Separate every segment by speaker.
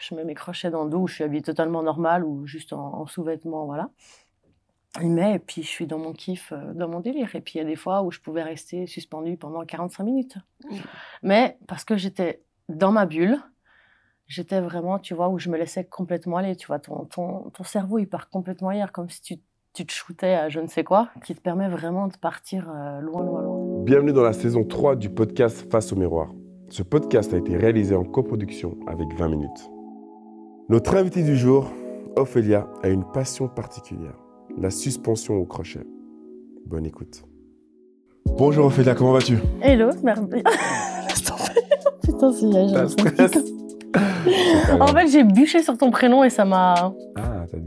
Speaker 1: Je mets mes crochets dans le dos, où je suis habillée totalement normale ou juste en, sous-vêtements, voilà. Mais et puis je suis dans mon kiff, euh, dans mon délire. Et puis il y a des fois où je pouvais rester suspendue pendant 45 minutes. Mais parce que j'étais dans ma bulle, j'étais vraiment, tu vois, où je me laissais complètement aller. Tu vois, ton, ton, ton cerveau, il part complètement ailleurs, comme si tu, tu, te shootais à je ne sais quoi, qui te permet vraiment de partir euh, loin, loin, loin.
Speaker 2: Bienvenue dans la saison 3 du podcast Face au miroir. Ce podcast a été réalisé en coproduction avec 20 minutes. Notre invitée du jour, Ophélia, a une passion particulière, la suspension au crochet. Bonne écoute. Bonjour Ophélia, comment vas-tu
Speaker 1: Hello, merde. Putain, c'est la en fait, j'ai bûché sur ton prénom et ça m'a. Ah t'as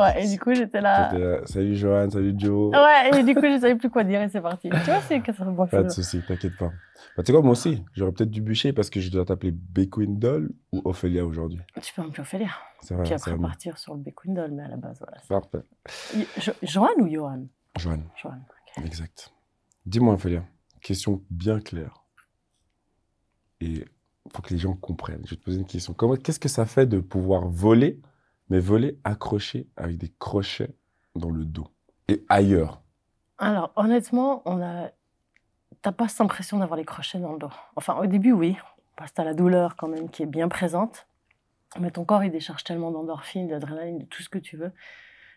Speaker 1: Ouais, et du coup, j'étais là...
Speaker 2: Salut Johan, salut Joe.
Speaker 1: Ouais, et du coup, je savais plus quoi dire et c'est parti. Tu vois, c'est que ça me Pas de
Speaker 2: soucis, t'inquiète pas. Bah, tu sais quoi, moi aussi, j'aurais peut-être du bûcher parce que je dois t'appeler Bequindol ou Ophélia aujourd'hui.
Speaker 1: Tu peux m'appeler Ophélia. C'est vrai. Puis après, partir sur le Bequindol, mais à la base, voilà. Parfait. Johan ou Johan
Speaker 2: Johan. Johan, Exact. Dis-moi, Ophélia, question bien claire. Et pour que les gens comprennent, je vais te poser une question. Qu'est-ce que ça fait de pouvoir voler mais voler accroché avec des crochets dans le dos et ailleurs
Speaker 1: Alors, honnêtement, on a... t'as pas cette impression d'avoir les crochets dans le dos. Enfin, au début, oui, parce que t'as la douleur quand même qui est bien présente, mais ton corps, il décharge tellement d'endorphines, d'adrénaline, de tout ce que tu veux,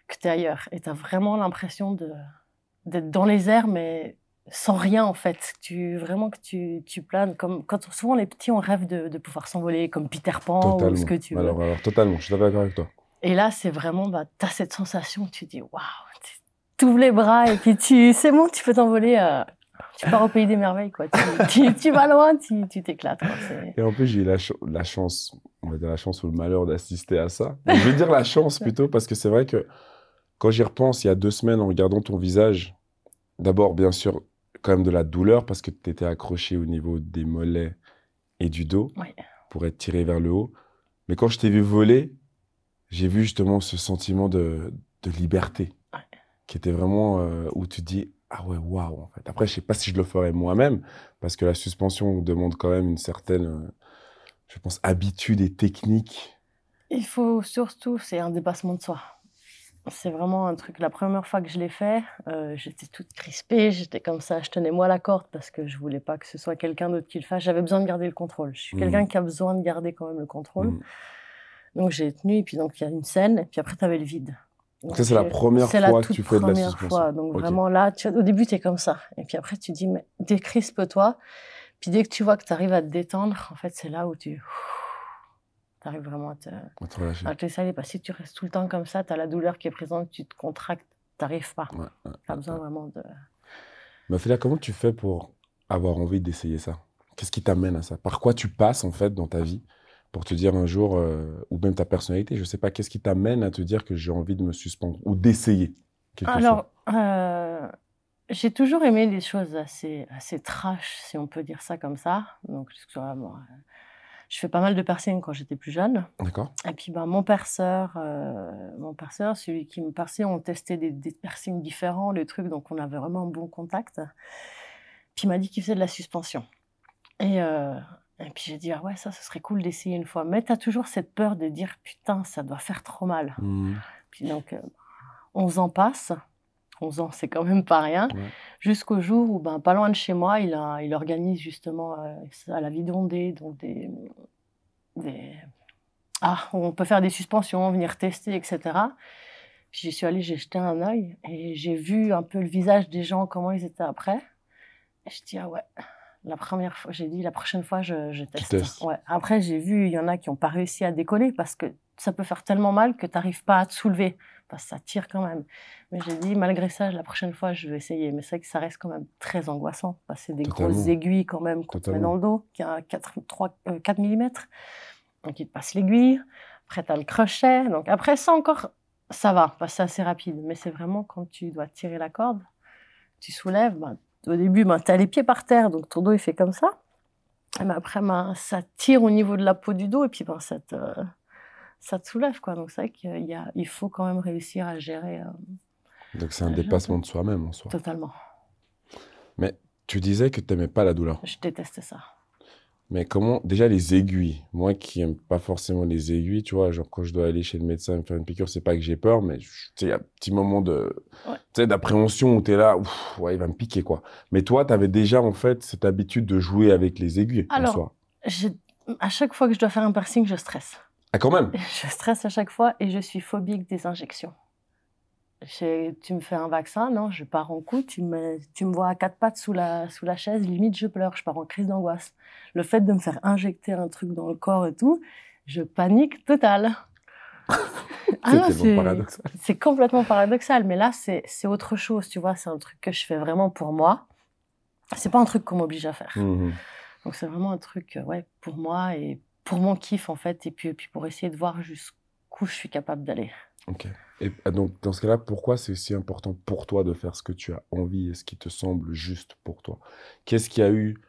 Speaker 1: que t'es ailleurs. Et t'as vraiment l'impression de... d'être dans les airs, mais sans rien en fait. Tu vraiment que tu, tu planes comme quand souvent les petits on rêve de, pouvoir s'envoler comme Peter Pan ou ce que tu veux. Alors,
Speaker 2: alors totalement, je suis d'accord avec toi.
Speaker 1: Et là, c'est vraiment, bah, tu as cette sensation, tu dis, waouh, tu ouvres les bras et puis tu, c'est bon, tu peux t'envoler. Euh, tu pars au pays des merveilles, quoi. Tu, vas loin, tu t'éclates.
Speaker 2: Et en plus, j'ai eu la, chance, on va dire la chance ou le malheur d'assister à ça. je veux dire la chance plutôt, parce que c'est vrai que quand j'y repense, il y a deux semaines, en regardant ton visage, d'abord, bien sûr, quand même de la douleur, parce que tu étais accroché au niveau des mollets et du dos pour être tiré vers le haut. Mais quand je t'ai vu voler, j'ai vu justement ce sentiment de, liberté qui était vraiment euh, où tu te dis ah ouais waouh en fait. Après je sais pas si je le ferais moi-même parce que la suspension demande quand même une certaine euh, je pense habitude et technique.
Speaker 1: Il faut surtout c'est un dépassement de soi. C'est vraiment un truc. La première fois que je l'ai fait, euh, j'étais toute crispée, j'étais comme ça, je tenais moi la corde parce que je voulais pas que ce soit quelqu'un d'autre qui le fasse. J'avais besoin de garder le contrôle. Je suis mmh. quelqu'un qui a besoin de garder quand même le contrôle. Mmh. Donc j'ai tenu, et puis donc il y a une scène, et puis après tu avais le vide. Donc, ça, c'est la première fois que tu fais de la première Fois. Donc vraiment là, au début, tu es comme ça. Et puis après, tu dis, mais décrispe-toi. Puis dès que tu vois que tu arrives à te détendre, en fait, c'est là où tu arrives vraiment à te, à te relâcher. laisser Parce que si tu restes tout le temps comme ça, tu as la douleur qui est présente, tu te contractes, tu n'arrives pas. tu as besoin vraiment de.
Speaker 2: Mais Félia, comment tu fais pour avoir envie d'essayer ça Qu'est-ce qui t'amène à ça Par quoi tu passes, en fait, dans ta vie pour te dire un jour, euh, ou même ta personnalité, je ne sais pas, qu'est-ce qui t'amène à te dire que j'ai envie de me suspendre ou d'essayer Alors,
Speaker 1: euh, j'ai toujours aimé les choses assez, assez trash, si on peut dire ça comme ça. Donc, euh, je fais pas mal de piercings quand j'étais plus jeune. Et puis, ben, mon perceur, mon perceur, celui qui me perçait, on testait des, des piercings différents, les trucs, donc on avait vraiment un bon contact. Puis, il m'a dit qu'il faisait de la suspension. Et et puis j'ai dit, ah ouais, ça, ce serait cool d'essayer une fois. Mais tu as toujours cette peur de dire, putain, ça doit faire trop mal. Mmh. Puis donc, euh, on 11 ans passent. 11 ans, c'est quand même pas rien. Jusqu'au jour où, ben, pas loin de chez moi, il, organise justement euh, à la Vidondée, donc des, des... Ah, on peut faire des suspensions, venir tester, etc. Puis j'y suis allée, j'ai jeté un œil et j'ai vu un peu le visage des gens, comment ils étaient après. Et je dis, ah ouais, la première fois, j'ai dit la prochaine fois, je, teste. Après, j'ai vu, il y en a qui n'ont pas réussi à décoller parce que ça peut faire tellement mal que tu n'arrives pas à te soulever. Parce que ça tire quand même. Mais j'ai dit, malgré ça, la prochaine fois, je vais essayer. Mais c'est vrai que ça reste quand même très angoissant. C'est des grosses aiguilles quand même qu'on met dans le dos, qui a 4, 3, 4 mm. Donc, il te passe l'aiguille. Après, tu as le crochet. Donc, après, ça encore, ça va. Parce que c'est assez rapide. Mais c'est vraiment quand tu dois tirer la corde, tu soulèves, ben, au début, ben, tu as les pieds par terre, donc ton dos, il fait comme ça. Et ben, après, ben, ça tire au niveau de la peau du dos et puis ben, ça, te, ça te soulève. Quoi. Donc, c'est vrai qu'il y il faut quand même réussir à gérer. Euh,
Speaker 2: donc, c'est un dépassement de soi-même en soi. Totalement. Mais tu disais que tu n'aimais pas la douleur.
Speaker 1: Je déteste ça.
Speaker 2: Mais comment, déjà les aiguilles, moi qui n'aime pas forcément les aiguilles, tu vois, genre quand je dois aller chez le médecin me faire une piqûre, c'est pas que j'ai peur, mais tu il y a un petit moment de, tu d'appréhension où t'es là, il va me piquer quoi. Mais toi, t'avais déjà en fait cette habitude de jouer avec les aiguilles Alors,
Speaker 1: à chaque fois que je dois faire un piercing, je stresse. Ah, quand même Je stresse à chaque fois et je suis phobique des injections tu me fais un vaccin, non, je pars en coup, tu me, vois à quatre pattes sous la, sous la chaise, limite je pleure, je pars en crise d'angoisse. Le fait de me faire injecter un truc dans le corps et tout, je panique total ah c'est complètement paradoxal, mais là c'est autre chose, tu vois, c'est un truc que je fais vraiment pour moi. C'est pas un truc qu'on m'oblige à faire. Mmh Donc c'est vraiment un truc, euh, ouais, pour moi et pour mon kiff en fait, et puis, et puis pour essayer de voir jusqu'où je suis capable d'aller.
Speaker 2: Ok. Et ah, donc, dans ce cas-là, pourquoi c'est si important pour toi de faire ce que tu as envie et ce qui te semble juste pour toi Qu'est-ce qui a eu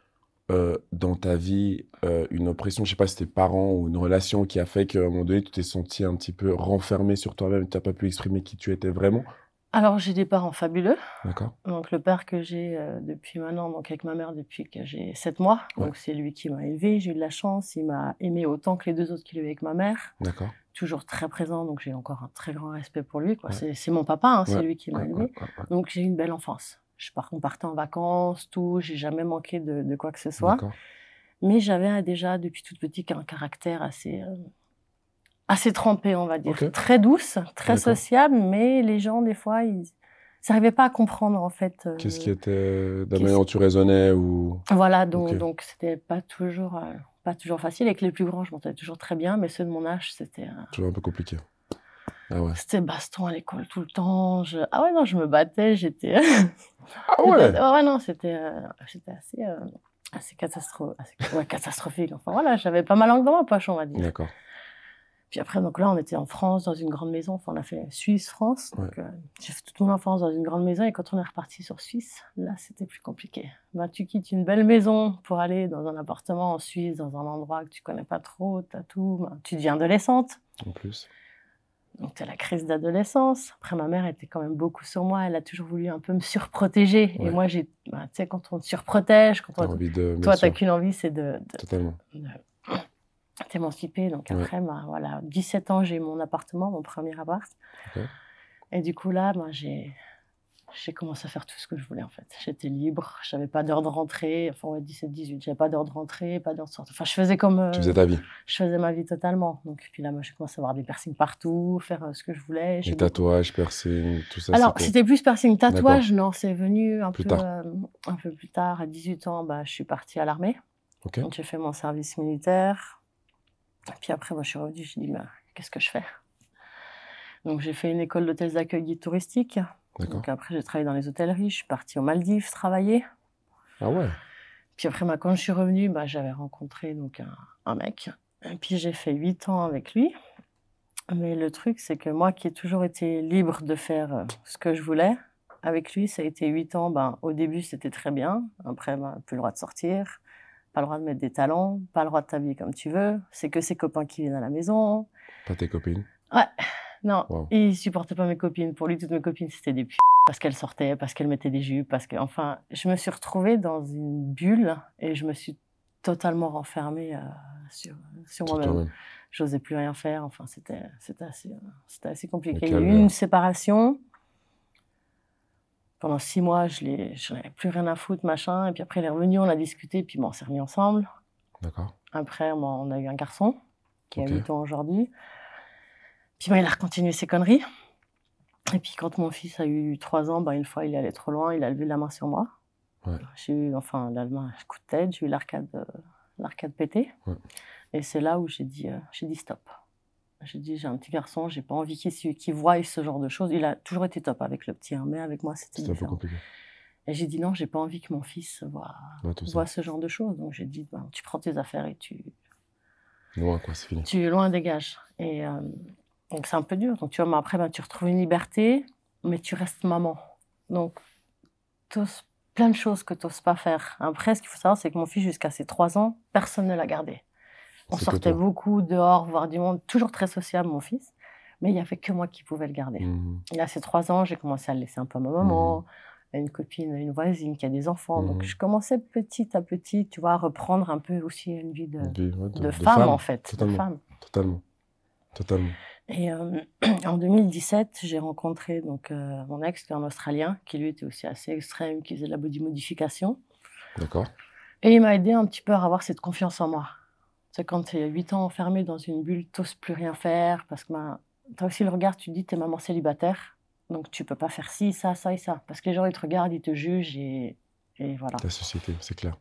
Speaker 2: euh, dans ta vie euh, une oppression, je sais pas si tes parents ou une relation qui a fait qu'à un moment donné, tu t'es senti un petit peu renfermé sur toi-même, tu n'as pas pu exprimer qui tu étais vraiment
Speaker 1: Alors, j'ai des parents fabuleux. D'accord. Donc, le père que j'ai euh, depuis maintenant, donc avec ma mère depuis que j'ai 7 mois, donc c'est lui qui m'a élevé, j'ai eu de la chance, il m'a aimé autant que les deux autres qu'il avait avec ma mère. D'accord toujours très présent, donc j'ai encore un très grand respect pour lui. C'est mon papa, hein, c'est lui qui m'a élevé. donc j'ai eu une belle enfance. Je pars, on partait en vacances, tout, j'ai jamais manqué de, quoi que ce soit. Mais j'avais déjà depuis toute petite un caractère assez, euh, assez trempé, on va dire. Très douce, très sociable, mais les gens, des fois, ils n'arrivaient pas à comprendre, en fait. Euh, qu'est-ce qui
Speaker 2: était, D'un la tu raisonnais ou...
Speaker 1: Voilà, donc donc c'était pas toujours... Euh, pas toujours facile. Avec les plus grands, je m'entendais toujours très bien, mais ceux de mon âge, c'était.
Speaker 2: Toujours un peu compliqué. Ah c'était
Speaker 1: baston à l'école tout le temps. Je... Ah ouais, non, je me battais, j'étais. ah ouais Ah Ouais, non, c'était euh, assez, euh, assez, catastrophique. Enfin voilà, j'avais pas ma langue dans ma poche, on va dire. D'accord après, donc là, on était en France, dans une grande maison. Enfin, on a fait Suisse-France. Euh, j'ai fait toute mon enfance dans une grande maison. Et quand on est reparti sur Suisse, là, c'était plus compliqué. Ben, tu quittes une belle maison pour aller dans un appartement en Suisse, dans un endroit que tu connais pas trop, as tout. Ben, tu deviens adolescente. En plus. Donc, as la crise d'adolescence. Après, ma mère était quand même beaucoup sur moi. Elle a toujours voulu un peu me surprotéger. Et moi, j'ai, ben, tu sais, quand on te surprotège, quand
Speaker 2: on, toi, qu'une
Speaker 1: envie, c'est de, Totalement. de s'émanciper. Donc après, ouais. Ben, voilà, 17 ans, j'ai mon appartement, mon premier appart. Et du coup, là, ben, j'ai j'ai commencé à faire tout ce que je voulais en fait. J'étais libre, je n'avais pas d'heure de rentrée, enfin ouais, 17-18, j'avais pas d'heure de rentrée, pas d'heure de sortie. Enfin, je faisais comme. tu euh, faisais ta vie Je faisais ma vie totalement. Donc, puis là, moi, j'ai commencé à avoir des piercings partout, faire euh, ce que je voulais. Des
Speaker 2: tatouages, piercings, tout ça Alors, c'était plus piercing, tatouage,
Speaker 1: non, c'est venu un, peu, euh, un peu plus tard. À 18 ans, bah, je suis partie à l'armée. Donc, j'ai fait mon service militaire. Puis après, moi, je suis revenue, j'ai dit, bah, qu'est-ce que je fais Donc, j'ai fait une école d'hôtels d'accueil guide touristique. Donc, après, j'ai travaillé dans les hôtelleries. Je suis partie aux Maldives travailler. Ah ouais Puis après, bah, quand je suis revenue, bah, j'avais rencontré donc, un, mec. puis, j'ai fait huit ans avec lui. Mais le truc, c'est que moi qui ai toujours été libre de faire euh, ce que je voulais, avec lui, ça a été huit ans. Ben, au début, c'était très bien. Après, plus le droit de sortir pas le droit de mettre des talons, pas le droit de t'habiller comme tu veux, c'est que ses copains qui viennent à la maison. Pas tes copines Ouais, non, il supportait pas mes copines. Pour lui, toutes mes copines, c'était des p... Parce qu'elles sortaient, parce qu'elles mettaient des jupes, parce que... Enfin, je me suis retrouvée dans une bulle et je me suis totalement renfermée euh, sur, moi-même. J'osais plus rien faire. Enfin, c'était c'était assez euh, compliqué. Il y a eu une séparation pendant six mois, je n'avais plus rien à foutre, machin. Et puis après, il est revenu, on a discuté, puis bon, on s'est remis ensemble. D'accord. Après, on a eu un garçon qui a 8 ans aujourd'hui. Puis il a continué ses conneries. Et puis quand mon fils a eu 3 ans, bah, une fois, il est allé trop loin, il a levé la main sur moi. Ouais. J'ai eu, enfin, la main, coup de tête, j'ai eu l'arcade euh, l'arcade pété. Ouais. Et c'est là où j'ai dit, euh, j'ai dit stop. J'ai dit, j'ai un petit garçon, j'ai pas envie qu'il voie ce genre de choses. Il a toujours été top avec le petit, hein, mais avec moi, c'était différent. Un peu compliqué. Et j'ai dit, non, j'ai pas envie que mon fils voie ce genre de choses. Donc j'ai dit, ben, tu prends tes affaires et tu.
Speaker 2: Loin, quoi, c'est fini. Tu
Speaker 1: es loin, dégage. Et euh, donc c'est un peu dur. Donc tu vois, mais après, ben, tu retrouves une liberté, mais tu restes maman. Donc, plein de choses que tu n'oses pas faire. Après, ce qu'il faut savoir, c'est que mon fils, jusqu'à ses trois ans, personne ne l'a gardé.
Speaker 2: On sortait beaucoup
Speaker 1: dehors, voir du monde, toujours très sociable, mon fils. Mais il n'y avait que moi qui pouvais le garder. Mmh. Il Et à ces trois ans, j'ai commencé à le laisser un peu à ma maman, à mmh. une copine, à une voisine qui a des enfants. Donc mmh. je commençais petit à petit, tu vois, à reprendre un peu aussi une vie de, femme, en fait. De femme.
Speaker 2: Totalement. Totalement.
Speaker 1: Et euh, en 2017, j'ai rencontré donc, euh, mon ex, qui est un Australien, qui lui était aussi assez extrême, qui faisait de la body modification. D'accord. Et il m'a aidé un petit peu à avoir cette confiance en moi. C'est quand tu es 8 ans enfermé dans une bulle, tu n'oses plus rien faire parce que ben, tu as aussi le regard, tu te dis, es maman célibataire, donc tu peux pas faire ci, ça, ça et ça. Parce que les gens, ils te regardent, ils te jugent et, voilà.
Speaker 2: La société, c'est clair.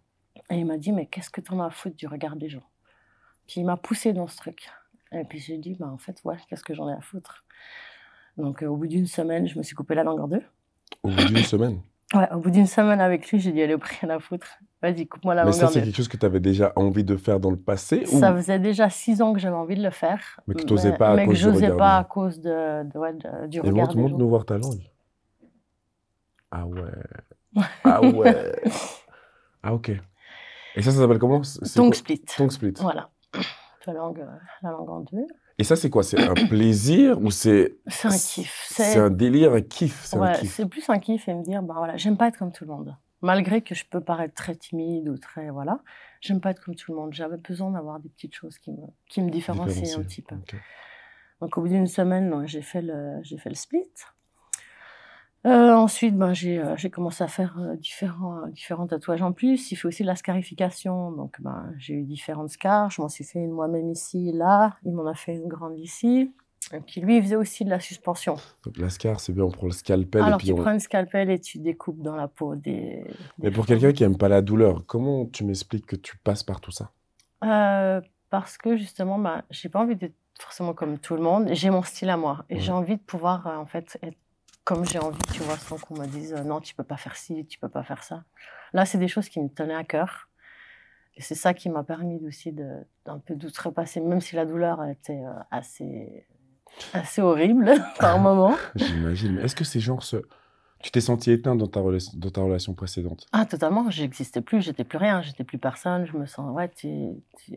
Speaker 1: Et il m'a dit, mais qu'est-ce que t'en as à foutre du regard des gens Puis il m'a poussé dans ce truc. Et puis j'ai dit, bah, en fait, voilà qu'est-ce que j'en ai à foutre Donc euh, au bout d'une semaine, je me suis coupé la langue en deux.
Speaker 2: Au bout d'une semaine
Speaker 1: Ouais, au bout d'une semaine avec lui, j'ai dit, allez, au prix, rien à foutre vas-y, coupe-moi la Mais ça, c'est quelque
Speaker 2: chose que tu avais déjà envie de faire dans le passé Ça
Speaker 1: faisait déjà six ans que j'avais envie de le faire. Mais que tu n'osais pas, à cause que n'osais pas à cause du regard des gens. du Et monde
Speaker 2: nous voir ta langue. Ah ouais.
Speaker 1: Ah ouais.
Speaker 2: ah ok. Et ça, ça s'appelle comment Tongue split. Tongue split.
Speaker 1: Voilà. Ta langue, euh, la langue en deux.
Speaker 2: Et ça, c'est quoi C'est un plaisir ou c'est.
Speaker 1: C'est un kiff. C'est un
Speaker 2: délire, un kiff. C'est ouais,
Speaker 1: plus un kiff et me dire, ben voilà, j'aime pas être comme tout le monde malgré que je peux paraître très timide ou très voilà, j'aime pas être comme tout le monde. J'avais besoin d'avoir des petites choses qui me, qui différencient un petit peu. Donc au bout d'une semaine, j'ai fait le split. Euh, ensuite, ben, euh, j'ai commencé à faire euh, différents, tatouages en plus. Il fait aussi de la scarification. Donc, ben, j'ai eu différentes scars. Je m'en suis fait une moi-même ici, là. Il m'en a fait une grande ici. Euh, qui lui faisait aussi de la suspension.
Speaker 2: Donc l'ascar, c'est bien, on prend le scalpel. et puis tu prends le
Speaker 1: scalpel et tu découpes dans la peau des...
Speaker 2: Mais pour quelqu'un qui n'aime pas la douleur, comment tu m'expliques que tu passes par tout ça
Speaker 1: euh, Parce que justement, je bah, j'ai pas envie d'être forcément comme tout le monde, j'ai mon style à moi et j'ai envie de pouvoir euh, en fait être comme j'ai envie, tu vois, sans qu'on me dise non, tu peux pas faire ci, tu peux pas faire ça. Là, c'est des choses qui me tenaient à cœur. Et c'est ça qui m'a permis aussi d'un peu d'outrepasser, même si la douleur était assez assez horrible par moment.
Speaker 2: J'imagine. Est-ce que ces gens ce... Tu t'es senti éteint dans ta, dans ta relation précédente
Speaker 1: Ah, totalement. J'existais plus, j'étais plus rien, j'étais plus personne. Je me sens. Ouais, tu, tu...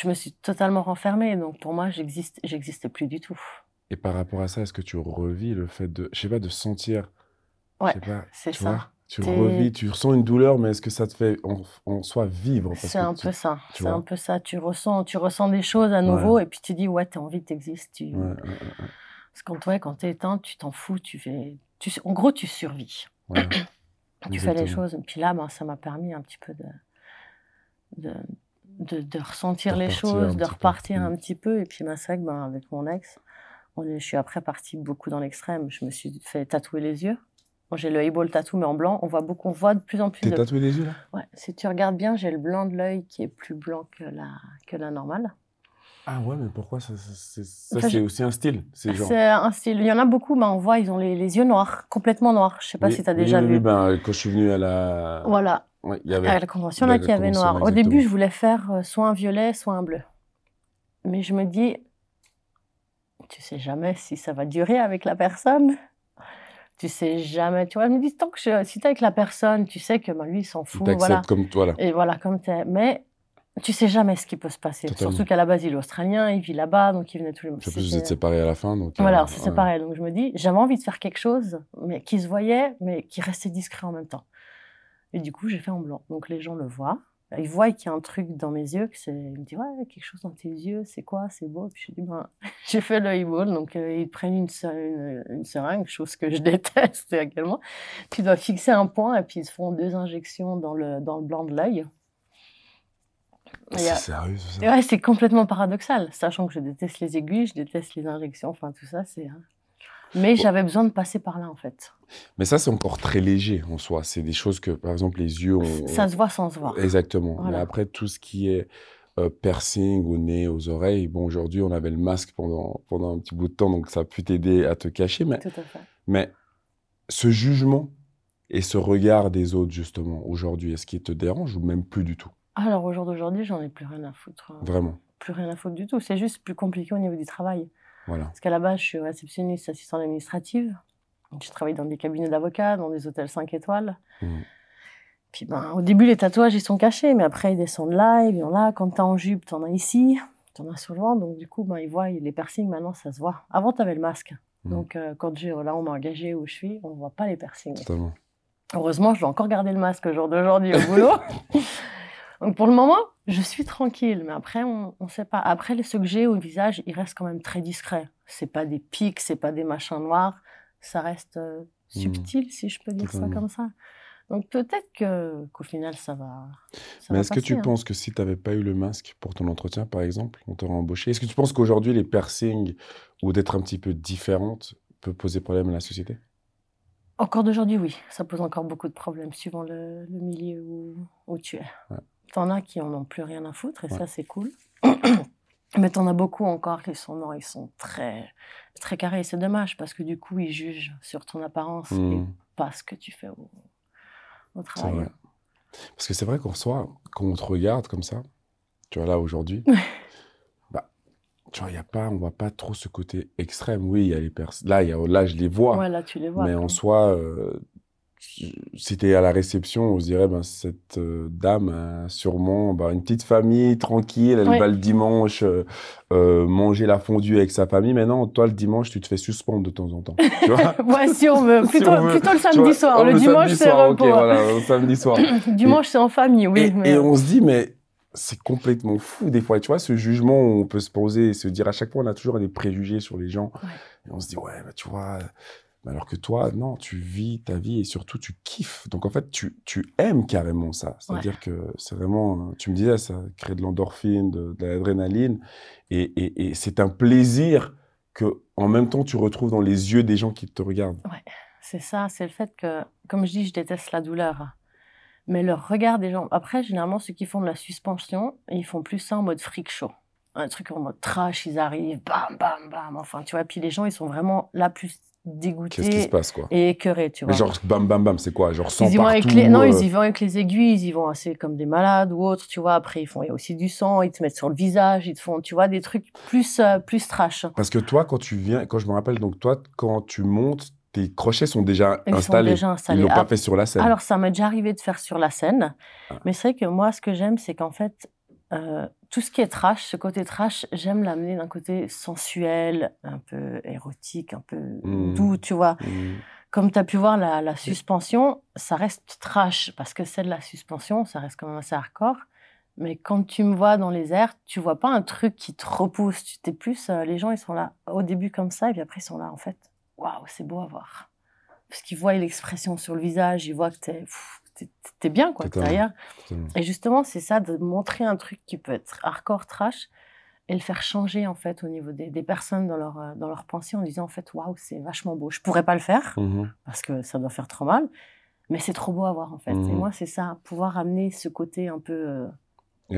Speaker 1: je me suis totalement renfermée. Donc pour moi, j'existe, j'existe plus du tout.
Speaker 2: Et par rapport à ça, est-ce que tu revis le fait de, je sais pas, de sentir.
Speaker 1: Ouais, c'est ça. Tu revis,
Speaker 2: tu ressens une douleur, mais est-ce que ça te fait en, en soi vivre C'est un peu
Speaker 1: ça. C'est un peu ça. Tu ressens, tu ressens des choses à nouveau et puis tu dis ouais, t'as envie, t'existes. Tu... Parce qu'en toi, quand t'es éteint, tu t'en fous. Tu fais, tu, en gros, tu survis. tu fais les choses. Et puis là, ben, ça m'a permis un petit peu de, de, de, ressentir les choses, de repartir un mm. petit peu. Et puis, ma ben, c'est vrai ben, avec mon ex, on est, je suis après partie beaucoup dans l'extrême. Je me suis fait tatouer les yeux j'ai le eyeball tattoo, mais en blanc. On voit beaucoup, on voit de plus en plus. T'es de... tatoué les yeux là Ouais. Si tu regardes bien, j'ai le blanc de l'œil qui est plus blanc que la, que la normale.
Speaker 2: Ah ouais, mais pourquoi ça, c'est aussi un style C'est
Speaker 1: un style. Il y en a beaucoup, mais on voit, ils ont les, yeux noirs, complètement noirs. Je sais pas si tu as déjà vu. Oui,
Speaker 2: ben, quand je suis venu à la... Voilà. y avait... À la convention, là, qui avait noir. Au début,
Speaker 1: je voulais faire euh, soit un violet, soit un bleu. Mais je me dis, tu sais jamais si ça va durer avec la personne tu sais jamais. Tu vois, je me dis, tant que je, si t'es avec la personne, tu sais que bah, lui, il s'en fout. voilà. comme toi, Et voilà, comme t'es. Mais tu sais jamais ce qui peut se passer. Surtout qu'à la base, il est australien, il vit là-bas, donc il venait tous les mois. C'est plus, vous êtes
Speaker 2: séparés à la fin. voilà, c'est euh, s'est
Speaker 1: Donc je me dis, j'avais envie de faire quelque chose mais qui se voyait, mais qui restait discret en même temps. Et du coup, j'ai fait en blanc. Donc les gens le voient, il voit qu'il y a un truc dans mes yeux, que il me dit ouais quelque chose dans tes yeux, c'est quoi, c'est beau. puis je dis ben j'ai fait l'œil ball, donc euh, ils prennent une, euh, une, seringue, chose que je déteste également. Tu dois fixer un point et puis ils se font deux injections dans le dans le blanc de l'œil.
Speaker 2: C'est euh, sérieux
Speaker 1: ça. Ouais, c'est complètement paradoxal, sachant que je déteste les aiguilles, je déteste les injections, enfin tout ça, c'est. Hein, mais j'avais besoin de passer par là, en fait.
Speaker 2: Mais ça, c'est encore très léger en soi. C'est des choses que, par exemple, les yeux. ont... ça se
Speaker 1: voit sans se voir. Exactement. Mais
Speaker 2: après, tout ce qui est euh, piercing au nez, aux oreilles, bon, aujourd'hui, on avait le masque pendant, pendant un petit bout de temps, donc ça a pu t'aider à te cacher. Mais, tout à fait. mais ce jugement et ce regard des autres, justement, aujourd'hui, est-ce qu'il te dérange ou même plus du tout
Speaker 1: Alors, au jour d'aujourd'hui, j'en ai plus rien à foutre. Hein. Vraiment Plus rien à foutre du tout. C'est juste plus compliqué au niveau du travail. Parce qu'à la base, je suis réceptionniste, assistante administrative. Je travaille dans des cabinets d'avocats, dans des hôtels 5 étoiles. Mmh. Puis ben, au début, les tatouages, ils sont cachés, mais après, ils descendent là, ils viennent là. Quand tu t'es en jupe, en as ici, en as sur le Donc, du coup, ben, ils voient les piercings, maintenant, ça se voit. Avant, tu avais le masque. Mmh. Donc, euh, quand j'ai, là, on m'a engagé où je suis, on voit pas les piercings. Heureusement, je dois encore garder le masque au jour d'aujourd'hui au boulot. Donc pour le moment, je suis tranquille, mais après, on ne sait pas. Après, les, ceux que j'ai au visage, ils restent quand même très discrets. C'est pas des pics, c'est pas des machins noirs. Ça reste euh, mmh. subtil, si je peux dire ça comme ça. Donc peut-être que, qu'au final, ça va. mais est-ce que tu hein. penses
Speaker 2: que si tu n'avais pas eu le masque pour ton entretien, par exemple, on t'aurait embauché Est-ce que tu penses qu'aujourd'hui, les piercings ou d'être un petit peu différente peut poser problème à la société
Speaker 1: Encore d'aujourd'hui, oui. Ça pose encore beaucoup de problèmes, suivant le, milieu où, tu es. Ouais t'en as qui en ont plus rien à foutre, et ça, c'est cool. Mais t'en as beaucoup encore qui sont non, ils sont très, très carrés. C'est dommage parce que du coup, ils jugent sur ton apparence et mmh. pas ce que tu fais au, travail.
Speaker 2: Parce que c'est vrai qu'on soit, quand on te regarde comme ça, tu vois, là aujourd'hui, bah, tu vois, y a pas, on voit pas trop ce côté extrême. Oui, il y a les personnes. Là, y a, là, je les vois. tu Mais en soi, euh, c'était à la réception, on se dirait, ben, cette euh, dame a sûrement ben, une petite famille tranquille, elle va le dimanche euh, euh, manger la fondue avec sa famille. Mais non, toi, le dimanche, tu te fais suspendre de temps en temps. ouais,
Speaker 1: si on veut. Plutôt, le samedi soir. le, dimanche, c'est repos. le samedi soir. dimanche, c'est en famille, oui. Et, on
Speaker 2: se dit, mais c'est complètement fou des fois. Tu vois, ce jugement, on peut se poser et se dire à chaque fois, on a toujours des préjugés sur les gens. Et on se dit, ouais, bah, tu vois, alors que toi, non, tu vis ta vie et surtout tu kiffes. Donc en fait, tu, aimes carrément ça. C'est-à-dire que c'est vraiment, euh, tu me disais, ça crée de l'endorphine, de, l'adrénaline. Et, c'est un plaisir que en même temps tu retrouves dans les yeux des gens qui te regardent.
Speaker 1: Ouais, c'est ça, c'est le fait que, comme je dis, je déteste la douleur. Mais le regard des gens. Après, généralement, ceux qui font de la suspension, ils font plus ça en mode freak show un truc en mode trash, ils arrivent, bam, bam, bam, enfin, tu vois. Puis les gens, ils sont vraiment là plus dégoûté ce qui se passe, quoi Et écœuré, tu vois. Mais genre,
Speaker 2: bam, bam, bam, c'est quoi Genre, sans ils y vont avec les... Non, euh, ils y
Speaker 1: vont avec les aiguilles, ils y vont assez comme des malades ou autres, tu vois. Après, ils font il y a aussi du sang, ils te mettent sur le visage, ils te font, tu vois, des trucs plus, euh, plus trash.
Speaker 2: Parce que toi, quand tu viens, quand je me rappelle, donc toi, quand tu montes, tes crochets sont déjà, ils installés. Sont déjà installés. Ils l'ont pas ah, fait sur la scène. Alors,
Speaker 1: ça m'est déjà arrivé de faire sur la scène. Ah. Mais c'est vrai que moi, ce que j'aime, c'est qu'en fait, euh, tout ce qui est trash, ce côté trash, j'aime l'amener d'un côté sensuel, un peu érotique, un peu mmh. doux, tu vois. Mmh. Comme tu as pu voir, la, suspension, ça reste trash, parce que c'est de la suspension, ça reste quand même assez hardcore. Mais quand tu me vois dans les airs, tu vois pas un truc qui te repousse. Tu t'es plus, euh, les gens, ils sont là au début comme ça, et puis après, ils sont là, en fait. Waouh, c'est beau à voir. Parce qu'ils voient l'expression sur le visage, ils voient que tu es t'es bien, quoi, derrière. Et justement, c'est ça, de montrer un truc qui peut être hardcore trash et le faire changer, en fait, au niveau des, personnes dans leur, euh, dans leur pensée en disant, en fait, waouh, c'est vachement beau. Je pourrais pas le faire mm-hmm. parce que ça doit faire trop mal, mais c'est trop beau à voir, en fait. Et mm-hmm. moi, c'est ça, pouvoir amener ce côté un peu euh,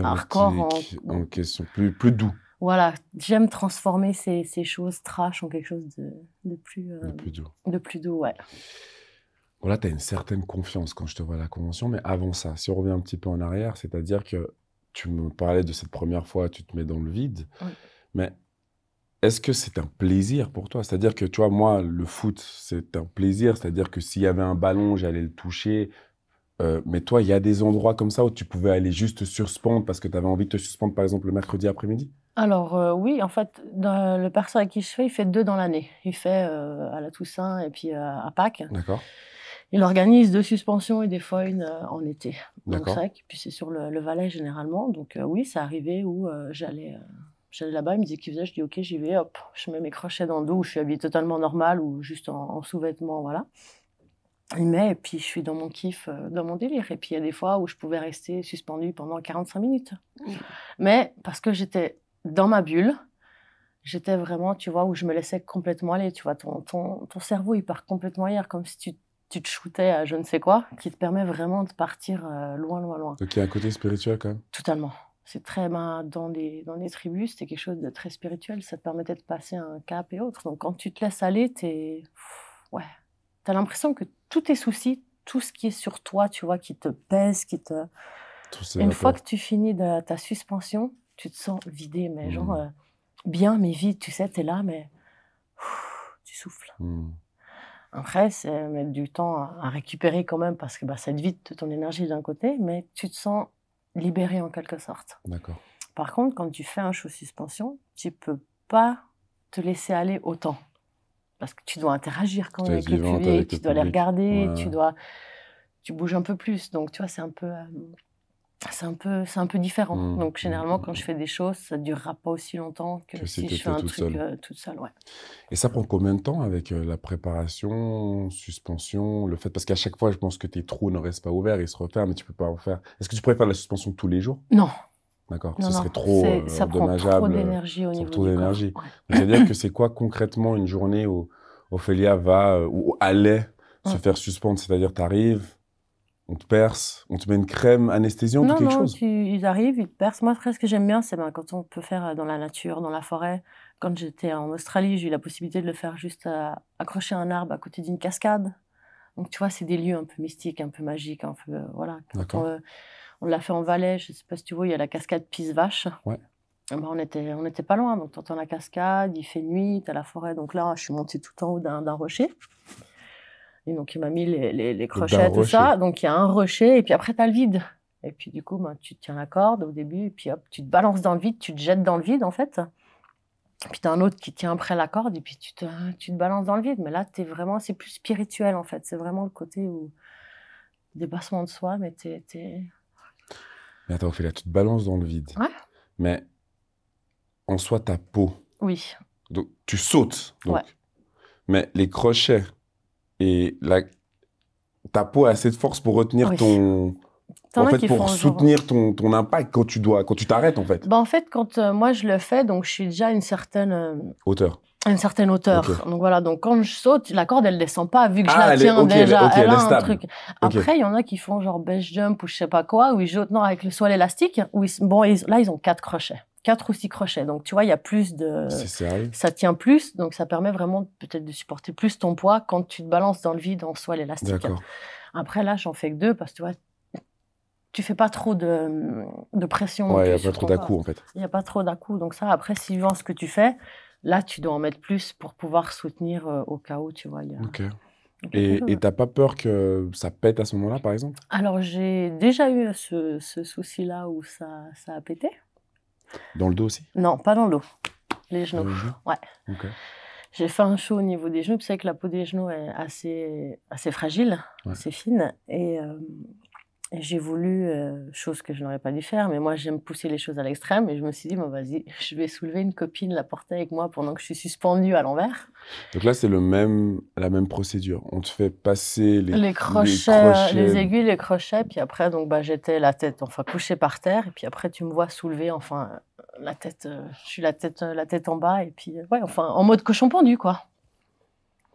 Speaker 2: hardcore en, question, plus, doux
Speaker 1: voilà, j'aime transformer ces, choses trash en quelque chose de, plus, euh, de plus doux. De plus doux, ouais
Speaker 2: voilà, tu as une certaine confiance quand je te vois à la convention. Mais avant ça, si on revient un petit peu en arrière, c'est-à-dire que tu me parlais de cette première fois, tu te mets dans le vide. Mais est-ce que c'est un plaisir pour toi C'est-à-dire que, toi moi, le foot, c'est un plaisir. C'est-à-dire que s'il y avait un ballon, j'allais le toucher. Euh, mais toi, il y a des endroits comme ça où tu pouvais aller juste te suspendre parce que tu avais envie de te suspendre, par exemple, le mercredi après-midi
Speaker 1: Alors, euh, oui, en fait, le perso avec qui je fais, il fait deux dans l'année. Il fait euh, à la Toussaint et puis à Pâques. D'accord il organise deux suspensions et des foines euh, en été. Donc c'est puis c'est sur le, le, Valais généralement. Donc euh, oui, ça arrivait où euh, j'allais là-bas, il me disait qu'il faisait, je dis ok, j'y vais, hop, je mets mes crochets dans le dos, je suis habillée totalement normale ou juste en, sous-vêtements, voilà. Il met et puis je suis dans mon kiff, dans mon délire. Et puis il y a des fois où je pouvais rester suspendue pendant 45 minutes. Mais parce que j'étais dans ma bulle, j'étais vraiment, tu vois, où je me laissais complètement aller, tu vois, ton, ton, ton cerveau il part complètement hier comme si tu tu te shootais à je ne sais quoi, qui te permet vraiment de partir euh, loin, loin, loin.
Speaker 2: Donc il y a un côté spirituel quand même
Speaker 1: Totalement. C'est très, ben, dans, les, dans les tribus, c'était quelque chose de très spirituel. Ça te permettait de passer un cap et autre. Donc quand tu te laisses aller, t'es. Ouais. as l'impression que tous tes soucis, tout ce qui est sur toi, tu vois, qui te pèse, qui te. Une fois que tu finis de ta suspension, tu te sens vidé, mais genre mmh. euh, bien, mais vide. Tu sais, tu es là, mais. tu souffles. Mmh. Après, c'est mettre du temps à récupérer quand même parce que bah, ça te vide ton énergie d'un côté, mais tu te sens libéré en quelque sorte. D'accord. Par contre, quand tu fais un show suspension, tu peux pas te laisser aller autant parce que tu dois interagir quand même avec le tu dois les regarder, tu dois, tu bouges un peu plus. Donc tu vois, c'est un peu euh, ah, c'est un peu c'est un peu différent. Mmh. Donc généralement quand mmh. je fais des choses, ça durera pas aussi longtemps que, si je fais un truc euh, toute seule, ouais.
Speaker 2: Et ça prend combien de temps avec euh, la préparation, suspension, le fait parce qu'à chaque fois je pense que tes trous ne restent pas ouverts, ils se referment, mais tu peux pas en faire. Est-ce que tu préfères la suspension tous les jours Non. D'accord, ce serait trop euh, ça dommageable. Prend trop d'énergie
Speaker 1: au niveau trop d'énergie.
Speaker 2: C'est-à-dire que c'est quoi concrètement une journée où Ophélia va ou allait se faire suspendre, c'est-à-dire tu arrives on te perce, on te met une crème anesthésie ou quelque chose
Speaker 1: Non, ils arrivent, ils te percent. Moi, ce que j'aime bien, c'est ben, quand on peut faire euh, dans la nature, dans la forêt. Quand j'étais en Australie, j'ai eu la possibilité de le faire juste à, euh, accrocher un arbre à côté d'une cascade. Donc, tu vois, c'est des lieux un peu mystiques, un peu magiques, un peu. Euh, voilà. Quand on, l'a fait en Valais, je ne sais pas si tu vois, il y a la cascade pisse vache Ouais. Ah ben, on n'était était pas loin, donc tu entends la cascade, il fait nuit, tu as la forêt. Donc là, je suis montée tout en haut d'un rocher. Et donc, il m'a mis les, les, les crochets, tout ça. Donc, il y a un rocher, et puis après, tu as le vide. Et puis, du coup, ben, tu tiens la corde au début, et puis hop, tu te balances dans le vide, tu te jettes dans le vide, en fait. Puis, tu as un autre qui tient après la corde, et puis tu te, tu te balances dans le vide. Mais là, es vraiment, c'est plus spirituel, en fait. C'est vraiment le côté où. Dépassement de soi, mais tu Es...
Speaker 2: Mais attends, là, tu te balances dans le vide. Ouais. Mais en soi, ta peau. Oui. Donc, tu sautes. Donc. Ouais. Mais les crochets et la, ta peau a assez de force pour retenir ton.
Speaker 1: En fait, pour soutenir
Speaker 2: ton, ton, impact quand tu dois, quand tu t'arrêtes, en fait.
Speaker 1: Bah, en fait, quand euh, moi je le fais, donc je suis déjà une certaine. hauteur euh, une certaine hauteur. Donc voilà, donc quand je saute, la corde elle descend pas vu que je ah, la tiens déjà. Elle, a un truc. Après, il y en a qui font genre bench jump ou je sais pas quoi, où ils jouent non avec le sol élastique. Où bon, là ils ont quatre crochets quatre ou six crochets. Donc, tu vois, il y a plus de. Ça tient plus, donc ça permet vraiment peut-être de supporter plus ton poids quand tu te balances dans le vide en soie l'élastique. Après, là, j'en fais que deux parce que tu vois, tu fais pas trop de, de pression. Ouais, il n'y a pas trop dà en fait. Il n'y a pas trop dà Donc, ça, après, suivant ce que tu fais, là, tu dois en mettre plus pour pouvoir soutenir euh, au cas où, tu vois. Y a... Ok.
Speaker 2: Et t'as pas peur que ça pète à ce moment-là, par exemple
Speaker 1: Alors, j'ai déjà eu ce, souci-là où ça a pété. Dans le dos aussi Non, pas dans le dos. Les genoux. ouais. J'ai fait un show au niveau des genoux, Vous savez que la peau des genoux est assez, assez fragile, assez fine. Et euh, j'ai voulu, euh, chose que je n'aurais pas dû faire, mais moi j'aime pousser les choses à l'extrême et je me suis dit, bon, vas-y, je vais soulever une copine, la porter avec moi pendant que je suis suspendue à l'envers.
Speaker 2: Donc là, c'est le même, la même procédure. On te fait passer les, les, crochets, les, crochets, aiguilles,
Speaker 1: les crochets, puis après, donc bah, j'étais la tête enfin couchée par terre, et puis après, tu me vois soulever, enfin, la tête, euh, je suis la tête, euh, la tête en bas, et puis, ouais, enfin, en mode cochon pendu, quoi.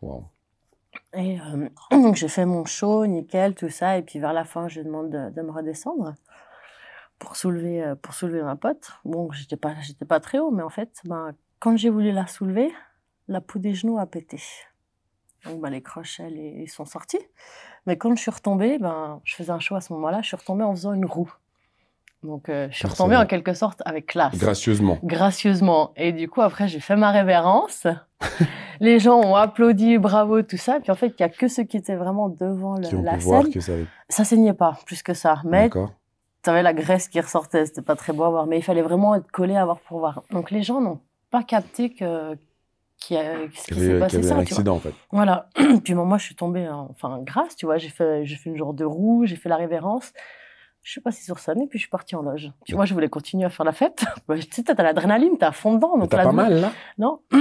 Speaker 1: Wow. Et euh, donc j'ai fait mon show, nickel, tout ça. Et puis vers la fin, je demande de, me redescendre pour soulever, euh, pour soulever ma pote. Bon, j'étais pas, pas très haut, mais en fait, ben, quand j'ai voulu la soulever, la peau des genoux a pété. Donc ben, les crochets ils sont sortis. Mais quand je suis retombée, ben, je faisais un show à ce moment-là, je suis retombée en faisant une roue. Donc, euh, je suis retombée en quelque sorte avec classe. Gracieusement. Gracieusement. Et du coup, après, j'ai fait ma révérence. les gens ont applaudi, bravo, tout ça. puis en fait, il n'y a que ceux qui étaient vraiment devant la scène. ça, ne saignait pas, plus que ça. Mais tu avais la graisse qui ressortait. C'était pas très beau à voir. Mais il fallait vraiment être collé à voir pour voir. Donc, les gens n'ont pas capté que qui, a, qui, s'est passé ça. Un accident, en fait. Voilà. Puis moi, je suis tombée, enfin, grâce, tu vois. J'ai fait, j'ai fait une genre de roue, j'ai fait la révérence je suis passée sur scène et puis je suis partie en loge. Tu vois, je voulais continuer à faire la fête. Bah, tu sais, t'as l'adrénaline, t'es à fond dedans. t'as pas mal, là Non.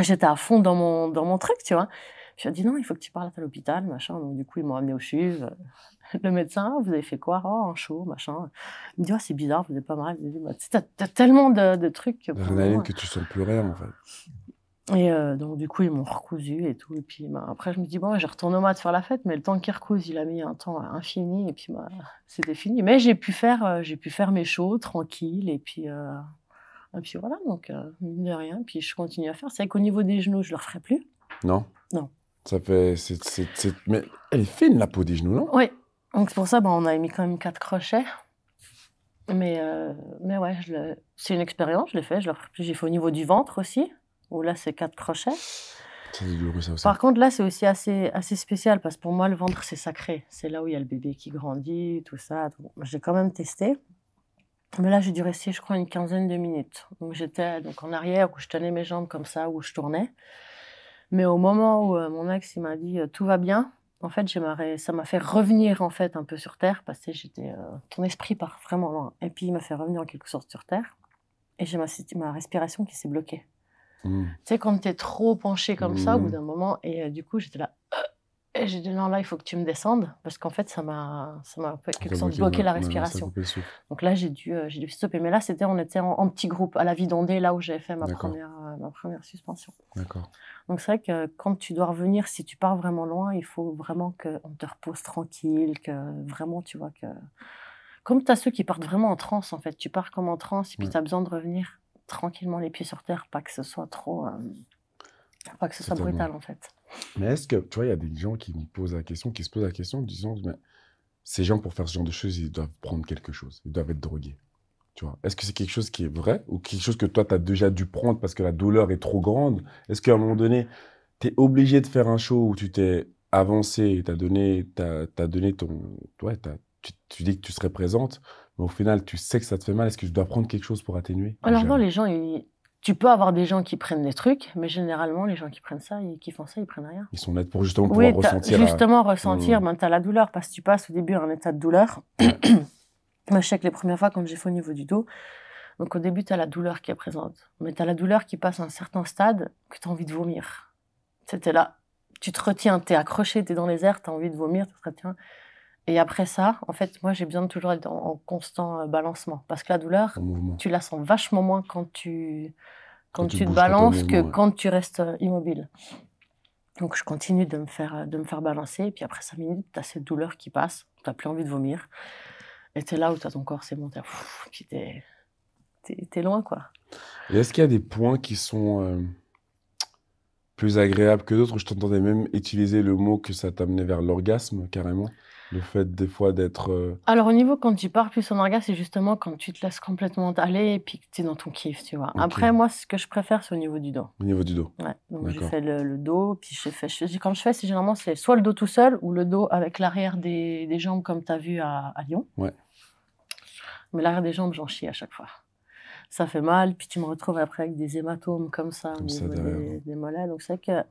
Speaker 1: J'étais à fond dans mon, dans mon truc, tu vois. Je lui ai dit, non, il faut que tu parles à l'hôpital, machin. Donc, du coup, ils m'ont amené au CHUV. Le médecin, ah, vous avez fait quoi Oh, un show, machin. Il me dit, oh, c'est bizarre, vous êtes pas mal. Il dit, bah, t'as tellement de, trucs.
Speaker 2: L'adrénaline que tu sens plus rien, en fait.
Speaker 1: Et euh, donc, du coup, ils m'ont recousu et tout. Et puis, bah, après, je me dis, bon, je retourne au mat faire la fête, mais le temps qu'ils recousent, il a mis un temps infini. Et puis, bah, ah. c'était fini. Mais j'ai pu, faire, euh, j'ai pu faire mes shows tranquille. Et puis, euh, et puis voilà, donc, mine de rien. Puis, je continue à faire. C'est qu'au niveau des genoux, je ne le referai plus. Non. Non.
Speaker 2: Ça fait. C'est, c'est, Mais elle est fine, la peau des genoux, non
Speaker 1: Oui. Donc, c'est pour ça, bah, on a mis quand même quatre crochets. Mais, mais ouais, c'est une expérience, je l'ai fait. Je le... J'ai fait au niveau du ventre aussi où là, c'est quatre crochets.
Speaker 2: Ça aussi.
Speaker 1: Par contre, là, c'est aussi assez, assez spécial parce que pour moi, le ventre, c'est sacré. C'est là où il y a le bébé qui grandit, tout ça. J'ai quand même testé. Mais là, j'ai dû rester, je crois, une quinzaine de minutes. Donc, j'étais donc en arrière où je tenais mes jambes comme ça, où je tournais. Mais au moment où euh, mon ex il m'a dit euh, tout va bien, en fait, ça m'a fait revenir en fait un peu sur terre parce que j'étais euh, ton esprit part vraiment loin. Et puis il m'a fait revenir en quelque sorte sur terre. Et j'ai ma respiration qui s'est bloquée. Mm. Tu sais, quand t'es trop penché comme ça, au bout mm. d'un moment, et euh, du coup, j'étais là. Euh, et j'ai dit non, là, il faut que tu me descendes, parce qu'en fait, ça m'a, ça m'a bloqué la respiration. Donc là, j'ai dû, euh, j'ai dû stopper. Mais là, c'était, on était en, petit groupe à la vidandée là où j'avais fait ma première, ma première suspension. D'accord. Donc c'est vrai que quand tu dois revenir, si tu pars vraiment loin, il faut vraiment qu'on te repose tranquille, que vraiment, tu vois, que comme tu as ceux qui partent vraiment en transe, en fait. Tu pars comme en transe et puis tu as besoin de revenir tranquillement les pieds sur terre, pas que ce soit trop. Euh, pas que ce soit brutal, en fait.
Speaker 2: Mais est-ce que, tu vois, il y a des gens qui me posent la question, qui se posent la question en disant mais, ces gens, pour faire ce genre de choses, ils doivent prendre quelque chose, ils doivent être drogués. Tu vois, est-ce que c'est quelque chose qui est vrai ou quelque chose que toi, tu as déjà dû prendre parce que la douleur est trop grande Est-ce qu'à un moment donné, tu es obligé de faire un show où tu t'es avancé, tu as donné, as, donné ton. Ouais, tu, tu dis que tu serais présente au final, tu sais que ça te fait mal. Est-ce que je dois prendre quelque chose pour atténuer
Speaker 1: Alors non, les gens, tu peux avoir des gens qui prennent des trucs, mais généralement, les gens qui prennent ça, qui font ça, ils prennent rien. Ils sont là pour justement pouvoir oui, Justement, ressentir, hmm. ben, tu as la douleur, parce que tu passes au début à un état de douleur. je sais que les premières fois, quand j'ai fait au niveau du dos, donc au début, tu as la douleur qui est présente. Mais tu as la douleur qui passe à un certain stade que tu as envie de vomir. C'était là. Tu te retiens, tu es accroché, tu es dans les airs, tu as envie de vomir, tu te retiens. Et après ça, en fait, moi, j'ai besoin de toujours être en, constant euh, balancement. Parce que la douleur, tu la sens vachement moins quand tu, quand, tu, te balances que quand tu restes euh, immobile. Donc, je continue de me faire, euh, de me faire balancer. Et puis, après cinq minutes, tu as cette douleur qui passe. Tu n'as plus envie de vomir. Et tu es là où tu as ton corps, c'est monté. tu es, loin, quoi.
Speaker 2: est-ce qu'il y a des points qui sont plus agréables que d'autres Je t'entendais même utiliser le mot que ça t'amenait vers l'orgasme, carrément. Le fait des fois d'être. Euh,
Speaker 1: Alors, au niveau quand tu pars plus en regard c'est justement quand tu te laisses complètement aller et puis que tu es dans ton kiff, tu vois. Après, moi, ce que je préfère, c'est au niveau du dos.
Speaker 2: au niveau du dos. Ouais. Donc, je fais
Speaker 1: le, dos, puis je fais, quand je fais, c'est généralement c'est soit le dos tout seul ou le dos avec l'arrière des, jambes, comme tu as vu à, Lyon. Ouais. Mais l'arrière des jambes, j'en chie à chaque fois. Ça fait mal, puis tu me retrouves après avec des hématomes comme ça, des, des mollets. Donc, c'est vrai que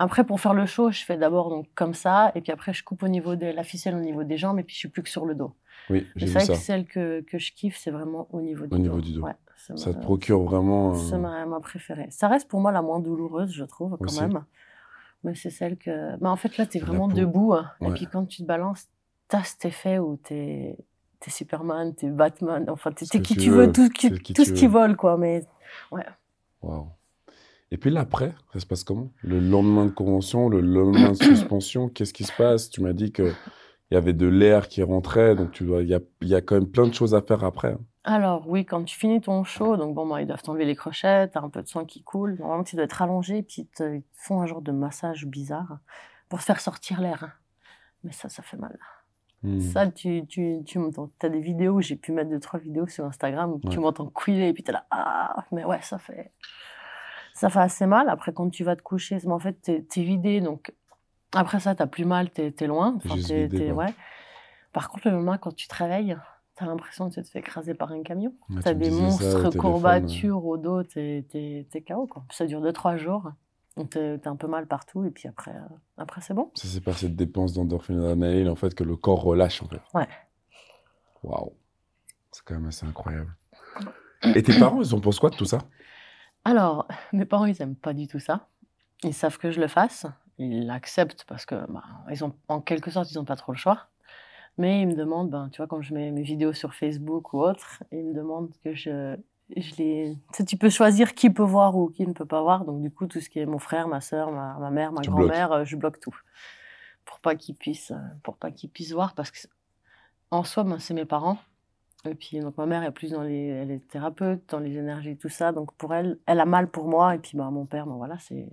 Speaker 1: après, pour faire le show, je fais d'abord donc comme ça, et puis après, je coupe au niveau de la ficelle, au niveau des jambes, et puis je suis plus que sur le dos.
Speaker 2: Oui, j'ai vu ça. C'est celle
Speaker 1: que, que je kiffe, c'est vraiment au niveau du au Niveau du dos. ça te procure
Speaker 2: vraiment. Euh, c'est
Speaker 1: ma, préférée. Ça reste pour moi la moins douloureuse, je trouve, quand même. Mais c'est celle que. Bah, en fait, là, tu es vraiment debout. Hein. Et puis quand tu te balances, tu as cet effet où tu es Superman, es Batman, enfin, t'es qui tu veux, tout, ce qui vole, quoi. Mais ouais,
Speaker 2: et puis l'après, ça se passe comment Le lendemain de convention, le lendemain de suspension, qu'est-ce qui se passe Tu m'as dit qu'il y avait de l'air qui rentrait, donc il y a, quand même plein de choses à faire après.
Speaker 1: Hein. Alors oui, quand tu finis ton show, donc bon, ils doivent t'enlever les crochets, t'as un peu de sang qui coule, normalement tu dois être allongé, puis ils te, font un genre de massage bizarre pour faire sortir l'air. Hein. Mais ça, ça fait mal. Hmm. Ça, tu, tu, tu m'entends. Tu as des vidéos, j'ai pu mettre deux, trois vidéos sur Instagram, tu m'entends couiller et puis tu là, ah, mais ouais, ça fait. Ça fait assez mal. Après, quand tu vas te coucher, mais en fait, t'es es vidé. Donc, après ça, t'as plus mal, t'es es loin. Par contre, le moment quand tu te réveilles, t'as l'impression que tu te fais écraser par un camion. t'as des monstres courbatures au dos, t'es KO. Quoi. Ça dure 2-3 jours. T'es un peu mal partout et puis après, euh, après c'est bon. Ça,
Speaker 2: c'est par cette dépense d'endorphine en fait que le corps relâche en fait. Ouais. Waouh. C'est quand même assez incroyable. Et tes parents, ils en pensent quoi de tout ça
Speaker 1: alors, mes parents, ils n'aiment pas du tout ça. Ils savent que je le fasse. Ils l'acceptent parce que, bah, en quelque sorte, ils n'ont pas trop le choix. Mais ils me demandent, ben, tu vois, quand je mets mes vidéos sur Facebook ou autre, ils me demandent que je, je les... Tu, peux choisir qui peut voir ou qui ne peut pas voir. Donc, du coup, tout ce qui est mon frère, ma soeur, ma, mère, ma grand-mère, euh, je bloque tout. Pour pas qu'ils puissent, euh, pour pas qu'ils puissent voir parce que, en soi, ben, c'est mes parents. Et puis, donc, ma mère est plus dans les, elle est thérapeute, dans les énergies, tout ça. Donc, pour elle, elle a mal pour moi. Et puis, bah, mon père, voilà, c'est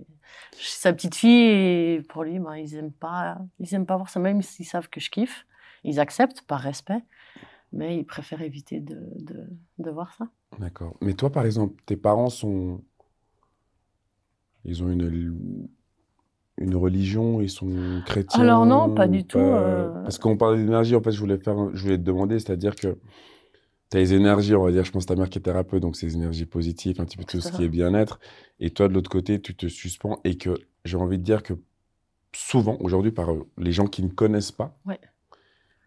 Speaker 1: sa petite fille. Et pour lui, bah, ils aiment pas, ils aiment pas voir ça, même s'ils savent que je kiffe. Ils acceptent par respect, mais ils préfèrent éviter de, de, voir ça.
Speaker 2: D'accord. Mais toi, par exemple, tes parents sont. Ils ont une une religion, ils sont chrétiens Alors non, pas du tout. Euh, Parce qu'on parle d'énergie, en fait, je voulais, faire, je voulais te demander, c'est-à-dire que T'as les énergies, on va dire, je pense ta mère qui est thérapeute, donc ces énergies positives, un petit peu tout ce qui est bien-être. Et toi, de l'autre côté, tu te suspends et que j'ai envie de dire que souvent, aujourd'hui, par euh, les gens qui ne connaissent pas,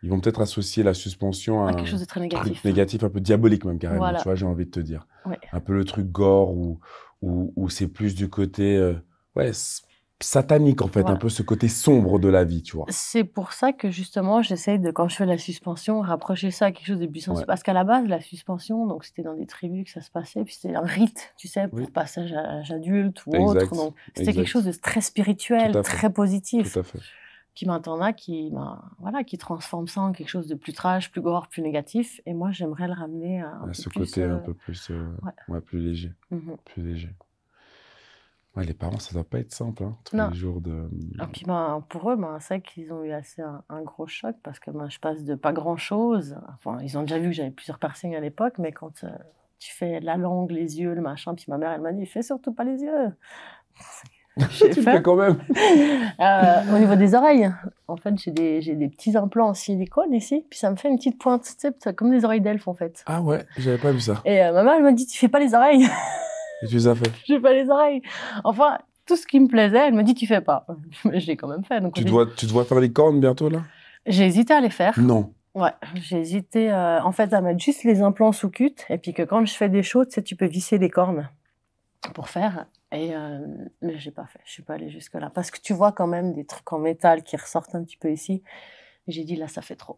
Speaker 2: ils vont peut-être associer la suspension à, quelque chose de très négatif. négatif, un peu diabolique même carrément, tu vois, j'ai envie de te dire. Un peu le truc gore où, ou c'est plus du côté, euh, ouais, satanique en fait, un peu ce côté sombre de la vie, tu vois.
Speaker 1: C'est pour ça que justement j'essaie de, quand je fais la suspension, rapprocher ça à quelque chose de puissant. Parce qu'à la base, la suspension, donc c'était dans des tribus que ça se passait, puis c'était un rite, tu sais, pour passage à l'âge adulte ou autre. Donc c'était quelque chose de très spirituel, très positif. Tout à fait. maintenant, qui, ben, voilà, qui transforme ça en quelque chose de plus trash, plus gore, plus négatif. Et moi, j'aimerais le ramener à, ce côté un euh,
Speaker 2: peu plus, euh, plus léger. Mmh plus léger les parents, ça doit pas être simple, hein, tous les jours de. Ah,
Speaker 1: ben, pour eux, ben, c'est qu'ils ont eu assez un, gros choc parce que ben, je passe de pas grand chose. Enfin, ils ont déjà vu que j'avais plusieurs piercings à l'époque, mais quand euh, tu fais la langue, les yeux, le machin, puis ma mère, elle m'a dit fais surtout pas les yeux.
Speaker 2: tu fait. Fais quand même.
Speaker 1: Euh, au niveau des oreilles, en fait, j'ai des, petits implants en silicone ici, puis ça me fait une petite pointe, tu sais, comme des oreilles d'elfe en fait. Ah ouais,
Speaker 2: j'avais pas vu ça.
Speaker 1: Et euh, ma mère, elle m'a dit tu fais pas les oreilles. Et tu les as fait n'ai pas les oreilles. Enfin, tout ce qui me plaisait, elle me dit tu fais pas. Mais je quand même fait. Donc tu, dois,
Speaker 2: tu dois faire les cornes
Speaker 1: bientôt là J'ai hésité à les faire. Non. Ouais, j'ai hésité euh, en fait à mettre juste les implants sous cut et puis que quand je fais des choses, tu sais, tu peux visser des cornes pour faire. Et je euh, mais j'ai pas fait, je suis pas allée jusque là parce que tu vois quand même des trucs en métal qui ressortent un petit peu ici. J'ai dit là, ça fait trop.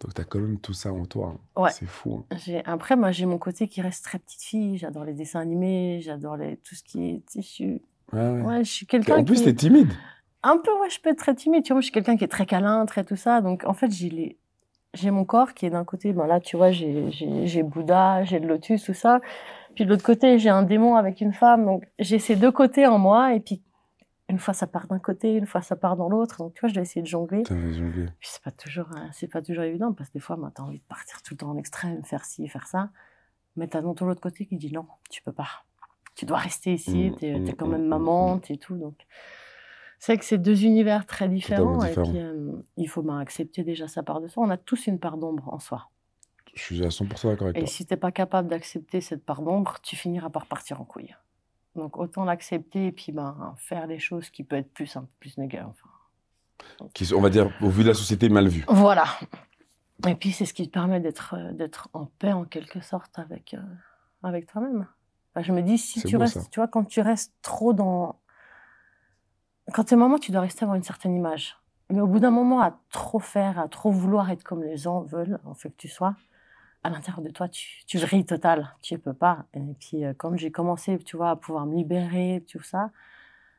Speaker 2: Donc, tu as quand même tout ça en toi. Hein. C'est fou.
Speaker 1: Hein. Après, moi, j'ai mon côté qui reste très petite fille. J'adore les dessins animés, j'adore tout ce qui est. tissu. je suis quelqu'un En plus, qui... timide. Un peu, ouais, je peux être très timide. Tu vois, je suis quelqu'un qui est très câlin, très tout ça. Donc, en fait, j'ai les j'ai mon corps qui est d'un côté, ben là, tu vois, j'ai Bouddha, j'ai le lotus, tout ça. Puis de l'autre côté, j'ai un démon avec une femme. Donc, j'ai ces deux côtés en moi. Et puis, une fois ça part d'un côté, une fois ça part dans l'autre. Donc tu vois, je dois essayer de jongler. c'est pas toujours, hein, c'est pas toujours évident parce que des fois, tu as envie de partir tout le temps en extrême, faire ci, faire ça. Mais t'as dans tout l'autre côté qui dit non, tu peux pas. Tu dois rester ici. Mm, tu mm, t'es, quand mm, même maman, t'es tout. Donc c'est que c'est deux univers très différents. Et euh, il faut ben, accepter déjà sa part de soi. On a tous une part d'ombre en soi.
Speaker 2: Je suis à 100% d'accord avec toi. Et si
Speaker 1: t'es pas capable d'accepter cette part d'ombre, tu finiras par partir en couille. Donc autant l'accepter et puis ben, faire des choses qui peuvent être plus, un plus
Speaker 2: on va dire, au vu de la société, mal vue.
Speaker 1: Voilà. Et puis c'est ce qui te permet d'être euh, en paix en quelque sorte avec, euh, avec toi-même. je me dis, si tu restes, tu vois, quand tu restes trop dans. Quand un moment tu dois rester avoir une certaine image. Mais au bout d'un moment, à trop faire, à trop vouloir être comme les gens veulent, en fait que tu sois, à l'intérieur de toi, tu, tu total, tu ne peux pas. Et puis, euh, quand j'ai commencé, tu vois, à pouvoir me libérer, tout ça,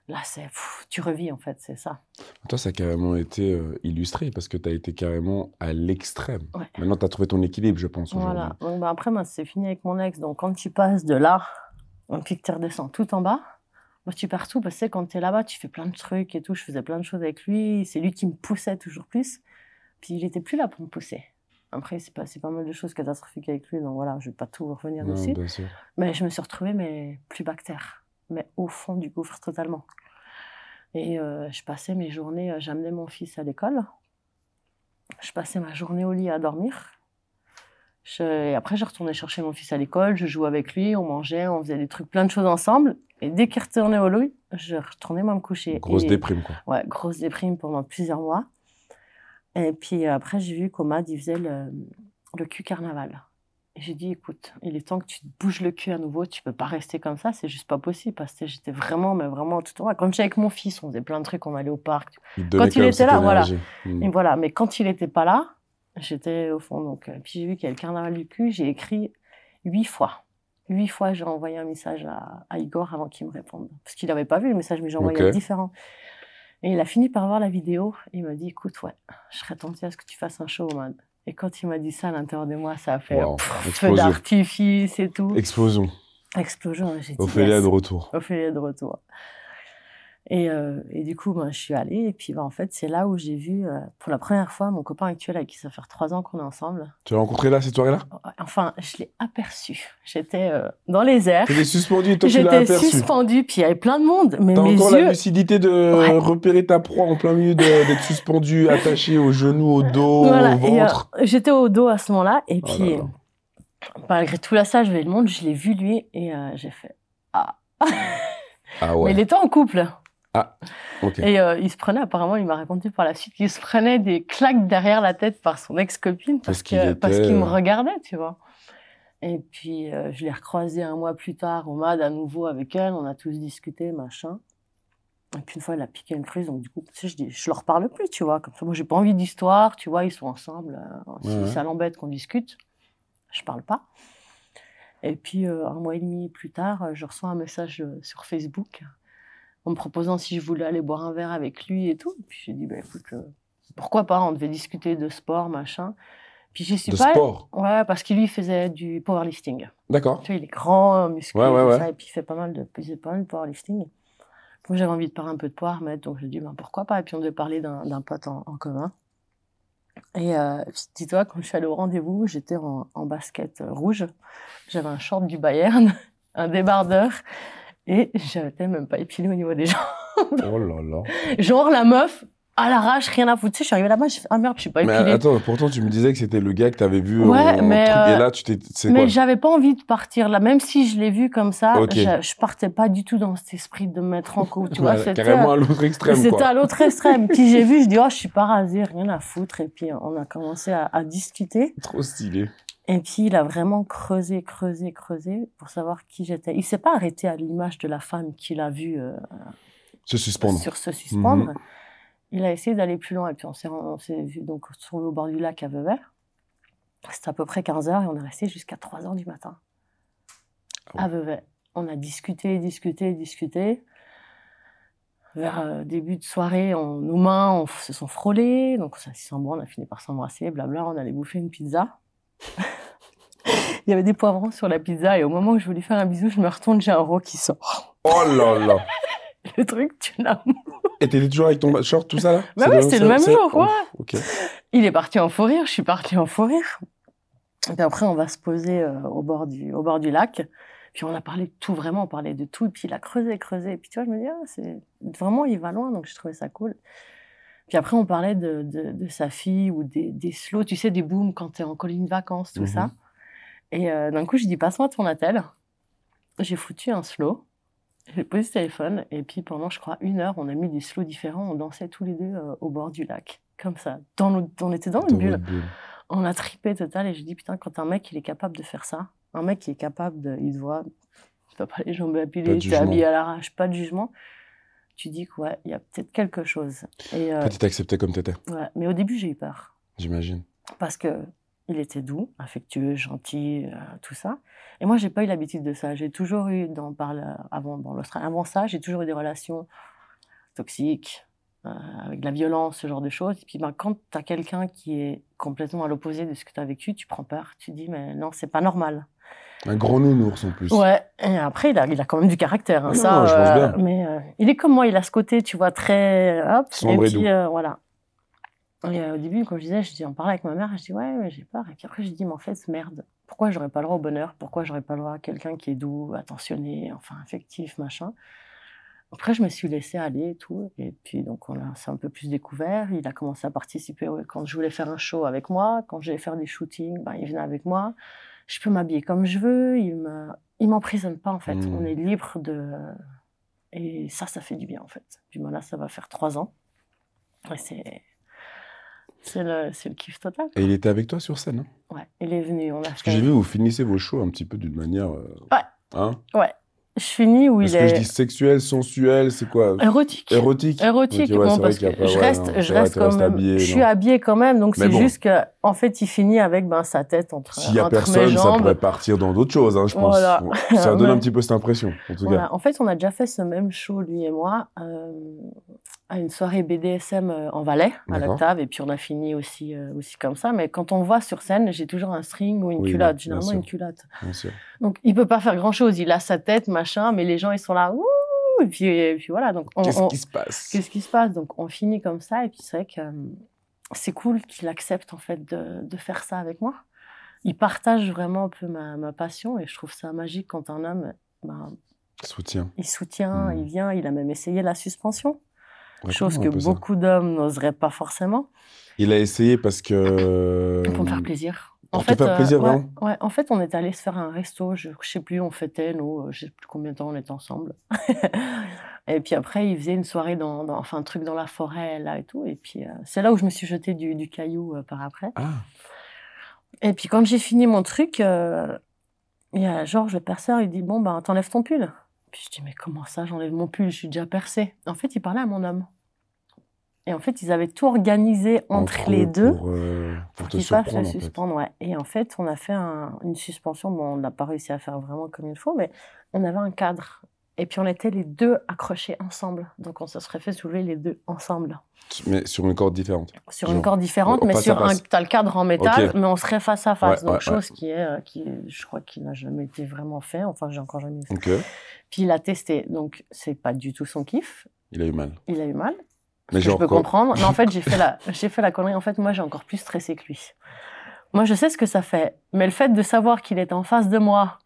Speaker 1: là, c'est tu revis, en fait, c'est ça.
Speaker 2: Toi, ça a carrément été euh, illustré parce que tu as été carrément à l'extrême. Maintenant, tu as trouvé ton équilibre, je pense. Voilà.
Speaker 1: Bah, après, c'est fini avec mon ex. Donc, quand tu passes de là, puis que tu redescends tout en bas, moi, tu perds tout parce que quand tu es là-bas, tu fais plein de trucs et tout. Je faisais plein de choses avec lui. C'est lui qui me poussait toujours plus. Puis, il n'était plus là pour me pousser. Après, c'est pas, pas mal de choses catastrophiques avec lui, donc voilà, je vais pas tout revenir dessus. Mais je me suis retrouvée, mais plus bactère, mais au fond du gouffre totalement. Et euh, je passais mes journées, euh, j'amenais mon fils à l'école. Je passais ma journée au lit à dormir. et après, je retournais chercher mon fils à l'école, je jouais avec lui, on mangeait, on faisait des trucs, plein de choses ensemble. Et dès qu'il retournait au lit, je retournais moi me coucher. Grosse déprime, quoi. Ouais, grosse déprime pendant plusieurs mois. Et puis euh, après, j'ai vu qu'Omad, il faisait le, cul carnaval. Et j'ai dit, écoute, il est temps que tu te bouges le cul à nouveau, tu peux pas rester comme ça, c'est juste pas possible. Parce que j'étais vraiment, mais vraiment tout temps. Quand j'étais avec mon fils, on faisait plein de trucs, on allait au parc.
Speaker 2: quand il était là, voilà. Mm. Et
Speaker 1: voilà. Mais quand il n'était pas là, j'étais au fond. Donc, euh, puis j'ai vu qu'il y avait le carnaval du cul, j'ai écrit huit fois. Huit fois, j'ai envoyé un message à, Igor avant qu'il me réponde. Parce qu'il n'avait pas vu le message, mais j'ai envoyé différents. Et il a fini par voir la vidéo. il m'a dit, écoute, ouais, je serais tenté à ce que tu fasses un show, man. » Et quand il m'a dit ça, à l'intérieur de moi, ça a fait feu d'artifice et tout. Explosion. Explosion. J'ai dit, Ophélia de retour. Ophélia de retour. Euh, et, du coup, ben, je suis allée. Et puis, ben, en fait, c'est là où j'ai vu, euh, pour la première fois, mon copain actuel avec qui ça fait trois ans qu'on est ensemble.
Speaker 2: Tu l'as rencontré là, cette soirée-là oh,
Speaker 1: ah, Enfin, je l'ai aperçu. J'étais euh, dans les airs. suspendu suspendue, toi, J'étais suspendu, puis il y avait plein de monde. Mais T'as encore la
Speaker 2: lucidité de repérer ta proie en plein milieu d'être suspendue, attaché au genou, au dos, au ventre.
Speaker 1: j'étais au dos à ce moment-là. Et oh puis, malgré tout là, ça, je vais le monde, je l'ai vu lui, et j'ai fait Ah, ah Mais il était en couple ah, ok. Et euh, il se prenait, apparemment, il m'a raconté par la suite qu'il se prenait des claques derrière la tête par son ex-copine parce, parce qu'il me euh, regardait, tu vois. Et puis, euh, je l'ai recroisé un mois plus tard au MAD à nouveau avec elle, on a tous discuté, machin. Et puis une fois, elle a piqué une crise, donc du coup, tu sais, je, dis, je leur parle plus, tu vois. Comme ça, moi, j'ai pas envie d'histoire, tu vois, ils sont ensemble. si ça l'embête qu'on discute, je parle pas. Et puis, un mois et demi plus tard, je reçois un message sur Facebook en me proposant si je voulais aller boire un verre avec lui et tout. Et puis j'ai dit, bah, écoute, euh, pourquoi pas, on devait discuter de sport, machin. Puis j'ai suis de sport Ouais, parce qu'il lui faisait du powerlifting. D'accord. Tu il est grand, euh, musclé, et puis il fait pas mal de, pas mal powerlifting. Moi, j'avais envie de parler un peu de poids, mais donc j'ai dit, ben, pourquoi pas. Et puis on devait parler d'un pote en, commun. Et euh, dis-toi, quand je suis allée au rendez-vous, j'étais en, en, basket rouge. J'avais un short du Bayern, un débardeur. Et j'avais même pas épilé au niveau des jambes.
Speaker 2: Oh là là.
Speaker 1: Genre la meuf, à l'arrache, rien à foutre. Tu sais, je suis arrivée là-bas, je fait Ah merde, je suis pas épilée. Mais
Speaker 2: attends, pourtant tu me disais que c'était le gars que t'avais vu ouais, mais et euh, là Mais j'avais
Speaker 1: pas envie de partir là, même si je l'ai vu comme ça, je, je, partais pas du tout dans cet esprit de me mettre en cause. Tu vois, carrément à l'autre extrême. C'était à l'autre extrême. puis j'ai vu, je dis Oh, je suis pas rasée, rien à foutre. Et puis on a commencé à discuter.
Speaker 2: Trop stylé.
Speaker 1: Et puis il a vraiment creusé, creusé, creusé pour savoir qui j'étais. Il s'est pas arrêté à l'image de la femme qu'il a vue euh,
Speaker 2: se suspendre. sur se mhm. suspendre.
Speaker 1: Il a essayé d'aller plus loin et puis on s'est, au donc sur bord du lac à Vevey. C'était à peu près 15 heures et on est resté jusqu'à 3 heures du matin ah à Vevey. On a discuté, discuté, discuté. Vers euh, début de soirée, nos mains se sont frôlées, donc on s'est on a fini par s'embrasser, blabla, on allait bouffer une pizza. Il y avait des poivrons sur la pizza et au moment où je voulais faire un bisou, je me retourne, j'ai un roux qui sort. Oh là là Le truc, tu l'as.
Speaker 2: Et t'étais toujours avec ton short, tout ça là Bah oui, c'était le même jour, quoi.
Speaker 1: Oh, il est parti en faux rire, je suis partie en faux rire. Et puis après, on va se poser euh, au, bord du, au bord du lac. Puis on a parlé de tout, vraiment, on parlait de tout. Et puis il a creusé, creusé. Et puis tu vois, je me dis, ah, c'est vraiment, il va loin, donc je trouvais ça cool. Puis après, on parlait de, de, sa fille ou des, des slows, tu sais, des booms quand t'es en colline de vacances, tout mhm. ça. Et euh, d'un coup, je dis passe-moi ton attel. J'ai foutu un slow. J'ai posé le téléphone et puis pendant, je crois, une heure, on a mis des slows différents. On dansait tous les deux euh, au bord du lac, comme ça. Dans on était dans, une bulle. On a tripé total et je dis putain, quand un mec il est capable de faire ça, un mec qui est capable de, il te voit, vas pas les jambes tu t'es habillé à l'arrache, pas de jugement. Tu dis quoi, il y a peut-être quelque chose. Et, euh,
Speaker 2: accepté comme étais.
Speaker 1: Ouais, mais au début j'ai eu peur. J'imagine. Parce que il était doux, affectueux, gentil, euh, tout ça. Et moi, j'ai pas eu l'habitude de ça. J'ai toujours eu, dans, avant, avant ça, j'ai toujours eu des relations toxiques, euh, avec de la violence, ce genre de choses. Et puis, ben, quand tu as quelqu'un qui est complètement à l'opposé de ce que tu as vécu, tu prends peur. Tu dis, mais non, c'est pas normal.
Speaker 2: Un grand nounours en plus. Ouais,
Speaker 1: et après, il a, il quand même du caractère. Hein, ça, euh, Mais il est comme moi, il a ce côté, tu vois, très. Hop, et, puis, voilà. Euh, au début, quand je disais, je dis, on parlait avec ma mère, je dis, ouais, mais j'ai peur. Et puis après, je dis, mais en fait, merde, pourquoi j'aurais pas le droit au bonheur Pourquoi j'aurais pas le droit à quelqu'un qui est doux, attentionné, enfin, affectif, machin après, je me suis laissée aller et tout. Et puis, donc, on a, s'est un peu plus découvert. Il a commencé à participer quand je voulais faire un show avec moi. Quand j'allais faire des shootings, ben, il venait avec moi. Je peux m'habiller comme je veux. Il me, il m'emprisonne pas, en fait. Hmm. On est libre de. Et ça, ça fait du bien, en fait. Du moins, là, ça va faire trois ans. Et c'est c'est le, le, kiff total. Et
Speaker 2: il était avec toi sur scène, hein
Speaker 1: Ouais, il est venu. On a Parce que j'ai vu, vous
Speaker 2: finissez vos shows un petit peu d'une manière. Euh, ouais. Hein
Speaker 1: Ouais. Je finis où il est. est que je dis
Speaker 2: sexuel, sensuel, c'est quoi Érotique. Érotique. Érotique. Okay, parce que je reste, je reste comme, habillé, je suis
Speaker 1: habillée quand même, donc c'est juste que, en fait, il finit avec ben sa tête entre. S'il n'y a personne, ça pourrait
Speaker 2: partir dans d'autres choses, hein, je pense. Ça donne un petit peu cette impression, en tout cas.
Speaker 1: En fait, on a déjà fait ce même show lui et moi. Euh, à une soirée BDSM euh, en Valais, à la table et puis on a fini aussi, euh, aussi comme ça. Mais quand on voit sur scène, j'ai toujours un string ou une culotte, généralement une culotte. Donc il peut pas faire grand-chose, il a sa tête, machin, mais les gens, ils sont là, ouh et puis, puis voilà. Donc qu'est-ce qui se passe Qu'est-ce qui se passe Donc on finit comme ça, et puis c'est vrai que euh, c'est cool qu'il accepte en fait de, de, faire ça avec moi. Il partage vraiment un peu ma, ma passion, et je trouve ça magique quand un homme... Ben, il soutient. Il soutient, hmm. il vient, il a même essayé la suspension chose que beaucoup d'hommes n'oseraient pas forcément.
Speaker 2: Il a essayé parce que. Pour me faire
Speaker 1: plaisir. en fait, faire euh, plaisir, ouais, en fait, on est allé se faire un resto, je, ne sais plus, on fêtait, nous, euh, je sais plus combien de temps on était ensemble. et puis après, il faisait une soirée, dans, enfin, un truc dans la forêt, là et tout. Et puis, euh, c'est là où je me suis jetée du, caillou par après. Ah. Et puis, quand j'ai fini mon truc, il y a Georges, le perceur, il dit Bon, ben, t'enlèves ton pull. Puis je dis, mais comment ça, j'enlève mon pull, je suis déjà percée. En fait, il parlait à mon homme. Et en fait, ils avaient tout organisé entre, les deux
Speaker 2: pour, euh, qu'ils le suspendre.
Speaker 1: Et en fait, on a fait une suspension. Bon, on n'a pas réussi à faire vraiment comme il faut, mais on avait un cadre et puis on était les deux accrochés ensemble. Donc on se serait fait soulever les deux ensemble.
Speaker 2: Mais sur une corde différente Sur une corde différente, mais sur un. T'as le cadre en métal, mais on serait face à face. donc chose
Speaker 1: qui est. Euh, qui, je crois qu'il n'a jamais été vraiment fait. Enfin, j'ai encore jamais fait. Puis il a testé. Donc c'est pas du tout son kiff. Il a eu mal. Il a eu mal.
Speaker 2: Mais je peux comprendre.
Speaker 1: Mais en fait, j'ai fait j'ai fait la connerie. En fait, moi, j'ai encore plus stressé que lui. Moi, je sais ce que ça fait. Mais le fait de savoir qu'il est en face de moi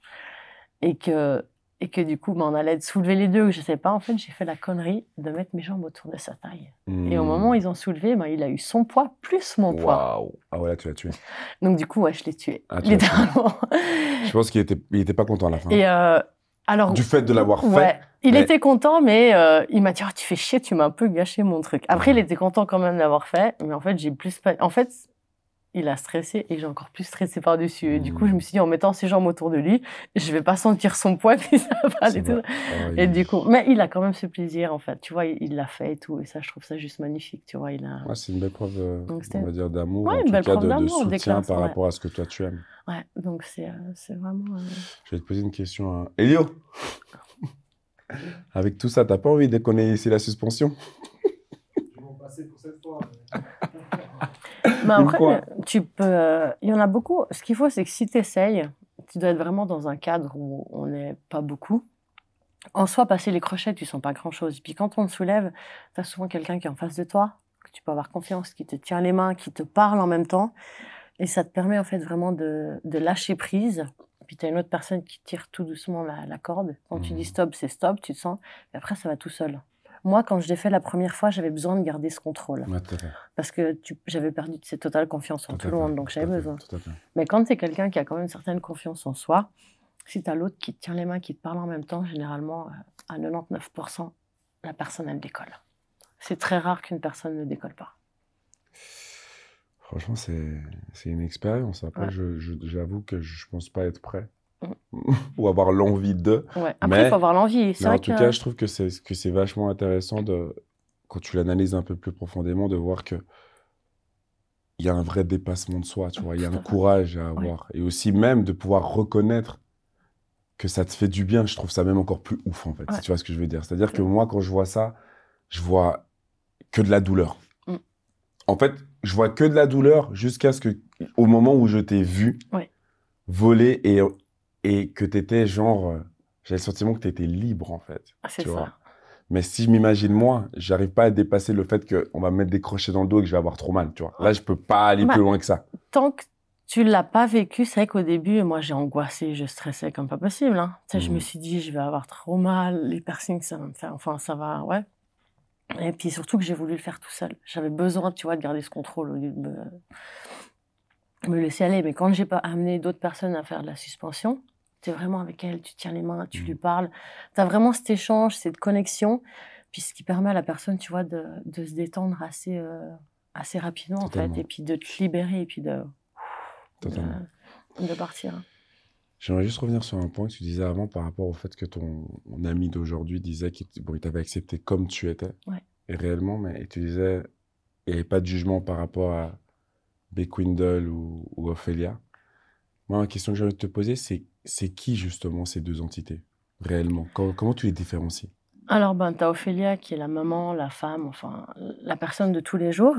Speaker 1: et que et que du coup, bah, on allait soulever les deux, je sais pas. En fait, j'ai fait la connerie de mettre mes jambes autour de sa taille. Et au hmm. moment où ils ont soulevé, bah, il a eu son poids plus mon poids. Waouh Ah ouais, là, tu l'as tué. Donc du coup, ouais, je l'ai tué. Ah, littéralement.
Speaker 2: je pense qu'il était, il était pas content à la fin. Et euh,
Speaker 1: alors, du fait de l'avoir fait. Il était content, mais euh, il m'a dit oh, Tu fais chier, tu m'as un peu gâché mon truc. Après, il était content quand même d'avoir fait, mais en fait, j'ai plus. En fait, il a stressé et j'ai encore plus stressé par-dessus. Et du coup, hmm. je me suis dit, en mettant ses jambes autour de lui, je vais pas sentir son poids, ça ah Et du coup, mais il a quand même ce plaisir, en fait. Tu vois, il l'a fait et tout. Et ça, je trouve ça juste magnifique. Tu vois, il a. Ouais,
Speaker 2: c'est une belle preuve, euh, on va dire, d'amour. en une belle tout cas, preuve de, soutien par rapport à ce que toi tu aimes.
Speaker 1: Ouais, donc c'est euh, vraiment. Euh,
Speaker 2: je vais te poser une question à hein. Elio. Avec tout ça, t'as pas envie de connaître ici la suspension
Speaker 1: Mais après, tu peux. Euh, il y en a beaucoup. Ce qu'il faut, c'est que si tu essayes, tu dois être vraiment dans un cadre où on n'est pas beaucoup. En soi, passer les crochets, tu sens pas grand-chose. Puis quand on te soulève, tu as souvent quelqu'un qui est en face de toi, que tu peux avoir confiance, qui te tient les mains, qui te parle en même temps. Et ça te permet en fait vraiment de, lâcher prise. Puis tu as une autre personne qui tire tout doucement la, corde. Quand tu dis mmh. stop, c'est stop, tu te sens. Et après, ça va tout seul. Moi, quand je l'ai fait la première fois, j'avais besoin de garder ce contrôle. Parce que j'avais perdu cette totale confiance en tout, le monde, donc j'avais besoin. Mais quand c'est quelqu'un qui a quand même une certaine confiance en soi, si tu as l'autre qui te tient les mains, qui te parle en même temps, généralement, euh, à 99%, la personne, elle décolle. C'est très rare qu'une personne ne décolle pas.
Speaker 2: Franchement, c'est une expérience. Après, j'avoue que je ne pense pas être prêt. ou avoir l'envie de. Ouais. Après, il faut avoir l'envie. En tout cas, je trouve que c'est que c'est vachement intéressant de quand tu l'analyses un peu plus profondément de voir que il y a un vrai dépassement de soi. Tu vois, il y a un courage à avoir et aussi même de pouvoir reconnaître que ça te fait du bien. Je trouve ça même encore plus ouf en fait. Si tu vois ce que je veux dire C'est-à-dire que mm. moi, quand je vois ça, je vois que de la douleur. Mm. En fait, je vois que de la douleur jusqu'à ce que, au moment où je t'ai vu voler et et que tu étais genre. Euh, J'avais le sentiment que tu étais libre en fait. Ah, c'est ça. Mais si je m'imagine moi, j'arrive pas à dépasser le fait qu'on va me mettre des crochets dans le dos et que je vais avoir trop mal, tu vois. Là, je peux pas aller plus loin que ça.
Speaker 1: Tant que tu l'as pas vécu, c'est vrai qu'au début, moi, j'ai angoissé, je stressais comme pas possible. Hein. Tu sais, je me mmh. suis dit, je vais avoir trop mal, les piercings, ça va me faire, enfin, ça va, ouais. Et puis surtout que j'ai voulu le faire tout seul. J'avais besoin, tu vois, de garder ce contrôle au lieu de me, me laisser aller. Mais quand j'ai pas amené d'autres personnes à faire de la suspension, tu es vraiment avec elle, tu tiens les mains, tu lui mmh. parles. Tu as vraiment cet échange, cette connexion, puis ce qui permet à la personne, tu vois, de, de se détendre assez, euh, assez rapidement, en fait, et puis de te libérer, et puis de, de, partir. Hein.
Speaker 2: J'aimerais juste revenir sur un point que tu disais avant par rapport au fait que ton ami d'aujourd'hui disait qu'il t'avait accepté comme tu étais. Ouais. Et réellement, mais tu disais, il n'y avait pas de jugement par rapport à Bequindle ou, Ophélia moi, la question que je de te poser, c'est, c'est qui justement ces deux entités, réellement comment, tu les différencies
Speaker 1: Alors, ben, tu as Ophélia qui est la maman, la femme, enfin, la personne de tous les jours.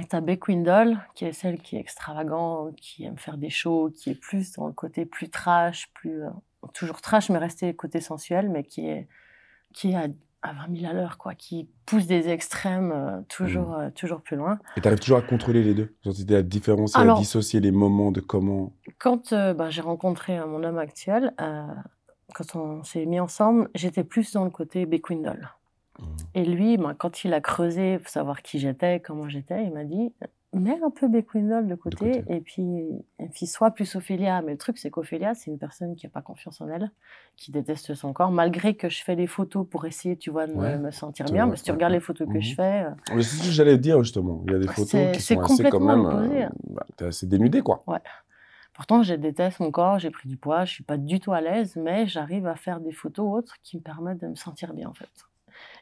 Speaker 1: Et t'as Beckwindle, qui est celle qui est extravagante, qui aime faire des shows, qui est plus dans le côté plus trash, plus euh, toujours trash, mais rester côté sensuel, mais qui est qui a à 20 000 à l'heure, quoi, qui poussent des extrêmes euh, toujours, mmh. euh, toujours plus loin.
Speaker 2: Et tu toujours à contrôler les deux à différencier, à dissocier les moments de comment
Speaker 1: Quand euh, bah, j'ai rencontré mon homme actuel, quand on s'est mis ensemble, j'étais plus dans le côté Bequindle. Mmh. Et lui, ben, quand il a creusé pour savoir qui j'étais, comment j'étais, il m'a dit mets un peu Beckwindle de côté, Et, puis, et puis plus Ophélia. Mais le truc, c'est qu'Ophélia, c'est une personne qui n'a pas confiance en elle, qui déteste son corps, malgré que je fais les photos pour essayer, tu vois, de me sentir bien. mais si tu regardes les photos que je mhm. fais.
Speaker 2: Euh. C'est ce que j'allais dire, justement. Il y a des photos qui sont assez quand même. Euh, hein. bah, es assez dénudée quoi.
Speaker 1: Pourtant, je déteste mon corps, j'ai pris du poids, je ne suis pas du tout à l'aise, mais j'arrive à faire des photos autres qui me permettent de me sentir bien, en fait.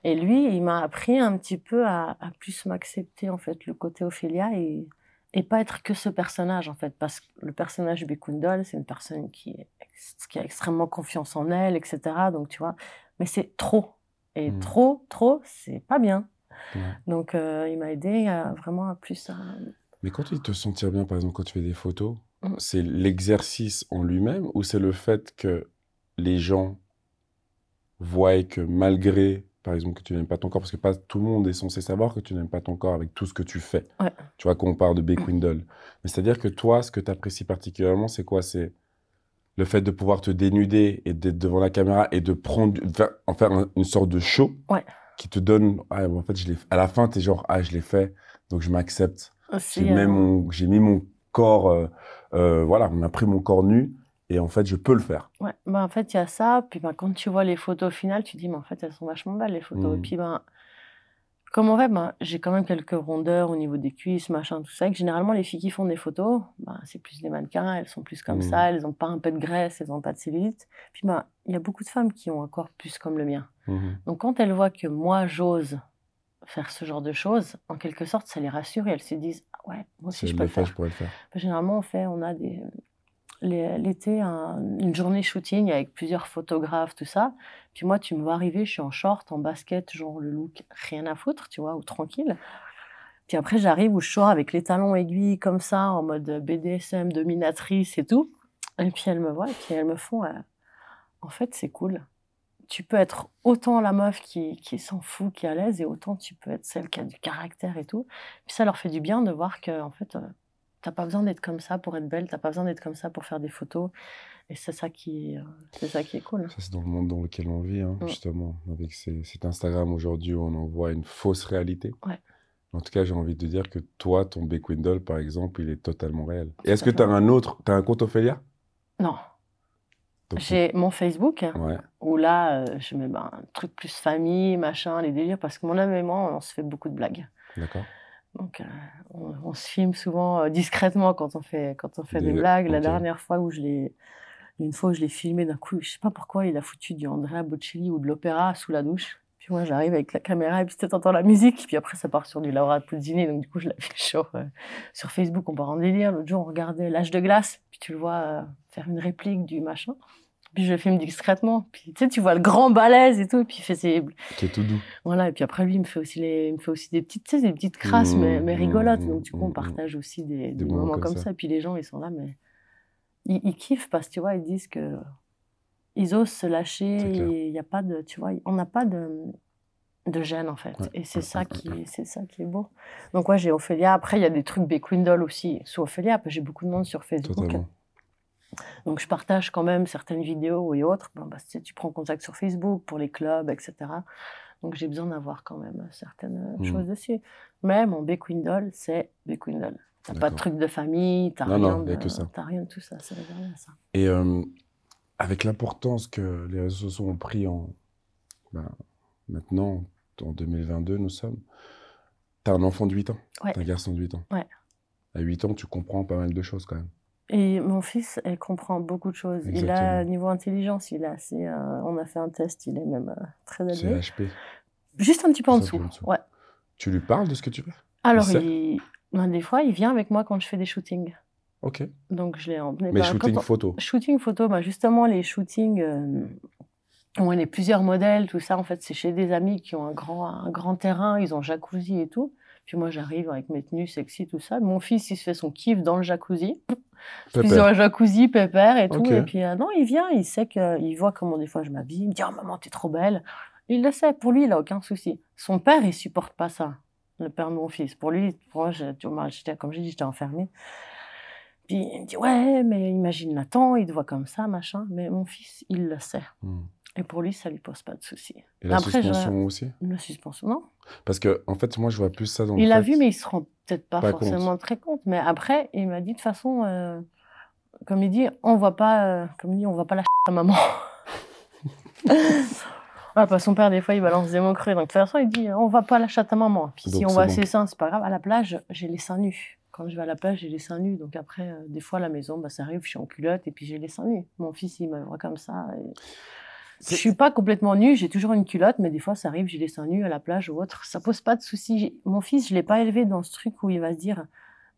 Speaker 1: Et lui, il m'a appris un petit peu à, plus m'accepter, en fait, le côté Ophélia et, et pas être que ce personnage, en fait. Parce que le personnage Bikundol, c'est une personne qui, qui a extrêmement confiance en elle, etc. Donc, tu vois, mais c'est trop. Et mmh. trop, trop, c'est pas bien. Donc, euh, il m'a aidé à, vraiment à plus.
Speaker 2: Mais quand il te sentir bien, par exemple, quand tu fais des photos, mmh. c'est l'exercice en lui-même ou c'est le fait que les gens voient que malgré par exemple, que tu n'aimes pas ton corps, parce que pas tout le monde est censé savoir que tu n'aimes pas ton corps avec tout ce que tu fais. Tu vois, quand on parle de Beckwindle. Mm. Mais c'est-à-dire que toi, ce que tu apprécies particulièrement, c'est quoi C'est le fait de pouvoir te dénuder et d'être devant la caméra et de prendre, en faire une sorte de show qui te donne. Ah, en fait, je à la fin, tu es genre, ah, je l'ai fait, donc je m'accepte. Ah, euh, j'ai mis mon corps, euh, euh, voilà, on a pris mon corps nu et en fait, je peux le faire.
Speaker 1: Ouais, bah en fait, il y a ça. Puis bah, quand tu vois les photos finales, tu dis, mais en fait, elles sont vachement belles, les photos. Et mmh. puis, ben, comme on fait, bah, j'ai quand même quelques rondeurs au niveau des cuisses, machin, tout ça. Et que généralement, les filles qui font des photos, c'est plus des mannequins, elles sont plus comme ça, mmh. elles n'ont pas un peu de graisse, elles n'ont pas de cellulite. Puis, ben, il y a beaucoup de femmes qui ont un corps plus comme le mien. Mmh. Donc, quand elles voient que moi, j'ose faire ce genre de choses, en quelque sorte, ça les rassure et elles se disent, ah ouais, moi aussi, je peux le faire. pourrais le faire. généralement, on fait, on a des l'été, une journée shooting avec plusieurs photographes, tout ça. Puis moi, tu me vois arriver, je suis en short, en basket, genre le look rien à foutre, tu vois, ou tranquille. Puis après, j'arrive où je avec les talons aiguilles comme ça, en mode BDSM, dominatrice et tout. Et puis elles me voient et puis elles me font euh, En fait, c'est cool. Tu peux être autant la meuf qui, s'en fout, qui est à l'aise, et autant tu peux être celle qui a du caractère et tout. Puis ça leur fait du bien de voir que, en fait, euh, T'as pas besoin d'être comme ça pour être belle, t'as pas besoin d'être comme ça pour faire des photos. Et c'est ça qui, euh, c'est ça qui est cool. Ça, c'est
Speaker 2: dans le monde dans lequel on vit, hein, mm. justement, avec cet Instagram aujourd'hui on en voit une fausse réalité. Ouais. En tout cas, j'ai envie de dire que toi, ton Beckwindle, par exemple, il est totalement réel. Et est-ce que tu as un autre, tu as un compte Ophélia
Speaker 1: Non. J'ai mon Facebook, hein, où là, euh, je mets ben, un truc plus famille, machin, les délires, parce que mon âme et moi, on se fait beaucoup de blagues. D'accord. Donc, euh, on, se filme souvent euh, discrètement quand on fait, quand on fait des, blagues. La dernière fois où je l'ai. Une fois je l'ai filmé, d'un coup, je sais pas pourquoi, il a foutu du Andrea Bocelli ou de l'opéra sous la douche. Puis moi, j'arrive avec la caméra et puis t'entends la musique. Puis après, ça part sur du Laura Puzzini. Donc, du coup, je l'avais sur, euh, sur Facebook. On part en délire. L'autre jour, on regardait L'âge de glace. Puis tu le vois faire une réplique du machin. Puis je filme discrètement. Puis tu sais, tu vois le grand balèze et tout. Et puis fait ses. tout doux. Voilà. Et puis après, lui, il me fait aussi, les... me fait aussi des petites, tu sais, des petites crasses, mais, mais, mmh, rigolotes. Donc mmh, du coup, on mmh, partage aussi des, moments, comme ça. Et puis les gens, ils sont là, mais ils, kiffent parce que tu vois, ils disent que ils osent se lâcher. Il n'y a pas de, tu vois, on n'a pas de de gêne en fait. Et c'est ça qui c'est ça qui est beau. Donc ouais, j'ai Ophélia. Après, il y a des trucs b aussi. Sous Ophélia, j'ai beaucoup de monde sur Facebook. Totalement. Donc je partage quand même certaines vidéos et autres. Bah, tu, prends contact sur Facebook pour les clubs, etc. Donc j'ai besoin d'avoir quand même certaines euh, hmm. choses dessus. Mais mon Bequindle, c'est Bequindle. T'as pas de truc de famille, t'as rien, de, rien de tout ça.
Speaker 2: Et euh, avec l'importance que les réseaux sociaux ont pris en, ben, maintenant, en 2022, nous sommes, t'as un enfant de 8 ans, t'as un garçon de 8 ans. À 8 ans, tu comprends pas mal de choses quand même.
Speaker 1: Et mon fils, il comprend beaucoup de choses. Il a niveau intelligence, il a euh, on a fait un test, il est même euh, très élevé. C'est HP. Juste un petit peu en dessous. Ouais.
Speaker 2: Tu lui parles de ce que tu fais Alors,
Speaker 1: ben, des fois, il vient avec moi quand je fais des shootings. Ok. Donc, je l'ai emmené. Mais ben, shooting photo. Shooting photo, ben, justement, les shootings. Euh... On est plusieurs modèles, tout ça. En fait, c'est chez des amis qui ont un grand, un grand terrain, ils ont jacuzzi et tout. Puis moi, j'arrive avec mes tenues sexy, tout ça. Mon fils, il se fait son kiff dans le jacuzzi. Puis dans le jacuzzi, pépère et tout. Et puis, euh, non, il vient, il sait qu'il voit comment des fois je m'habille. Il me dit, oh maman, t'es trop belle. Il le sait, pour lui, il n'a aucun souci. Son père, il supporte pas ça, le père de mon fils. Pour lui, pour moi, comme j'ai dit, j'étais enfermée. Puis il me dit, ouais, mais imagine Nathan, il te voit comme ça, machin. Mais mon fils, il le sait. Hmm. Et pour lui, ça lui pose pas de souci. Et la suspension aussi La suspension, non.
Speaker 2: Parce que, en fait, moi, je vois plus ça dans Il l'a vu,
Speaker 1: mais il se rend peut-être pas, forcément très compte. Mais après, il m'a dit de toute façon, euh, comme il dit, on voit pas, euh, comme dit, on voit pas la à maman. ah, son père, des fois, il balance des mots creux. Donc, de toute façon, il dit, on va pas la chatte à maman. Puis, si on voit ses seins, c'est pas grave. À la plage, j'ai les seins nus. Quand je vais à la plage, j'ai les seins nus. Donc, après, euh, des fois, à la maison, bah, ça arrive, je suis en culotte et puis j'ai les seins nus. Mon fils, il me voit comme ça. Je suis pas complètement nue, j'ai toujours une culotte, mais des fois ça arrive, j'ai les seins nus à la plage ou autre. Ça pose pas de souci. Mon fils, je l'ai pas élevé dans ce truc où il va se dire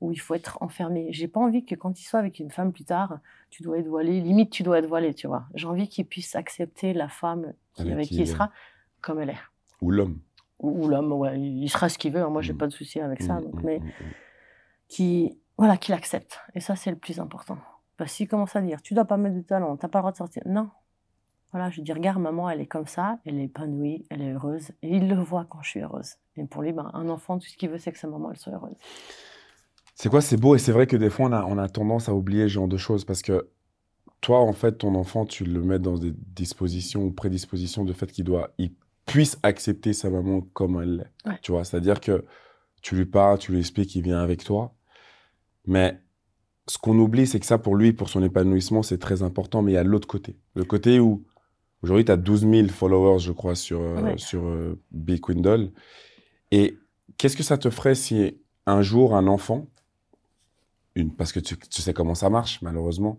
Speaker 1: où il faut être enfermé. J'ai pas envie que quand il soit avec une femme plus tard, tu dois être voilé. Limite, tu dois être voilé, tu vois. J'ai envie qu'il puisse accepter la femme qui, avec, qui il sera comme elle est. Ou l'homme. Ou, l'homme, ouais, il sera ce qu'il veut. Hein. Moi, j'ai n'ai mm. pas de souci avec ça. Mm, mm, mais qui, voilà, qu'il accepte. Et ça, c'est le plus important. Parce qu'il commence à dire, tu dois pas mettre de talons, t'as pas le droit de sortir. Non, voilà, je dis, regarde, maman, elle est comme ça, elle est épanouie, elle est heureuse. Et il le voit quand je suis heureuse. Et pour lui, ben, un enfant, tout ce qu'il veut, c'est que sa maman, elle soit heureuse.
Speaker 2: C'est quoi, c'est beau. Et c'est vrai que des fois, on a, on a tendance à oublier ce genre de choses parce que toi, en fait, ton enfant, tu le mets dans des dispositions ou prédispositions de fait qu'il doit, il puisse accepter sa maman comme elle l'est. Tu vois, c'est-à-dire que tu lui parles, tu lui expliques, il vient avec toi. Mais ce qu'on oublie, c'est que ça, pour lui, pour son épanouissement, c'est très important. Mais il y a l'autre côté. Le côté où Aujourd'hui, tu as 12 000 followers, je crois, sur, euh, sur euh, Big Et qu'est-ce que ça te ferait si un jour un enfant, une, parce que tu, sais comment ça marche, malheureusement,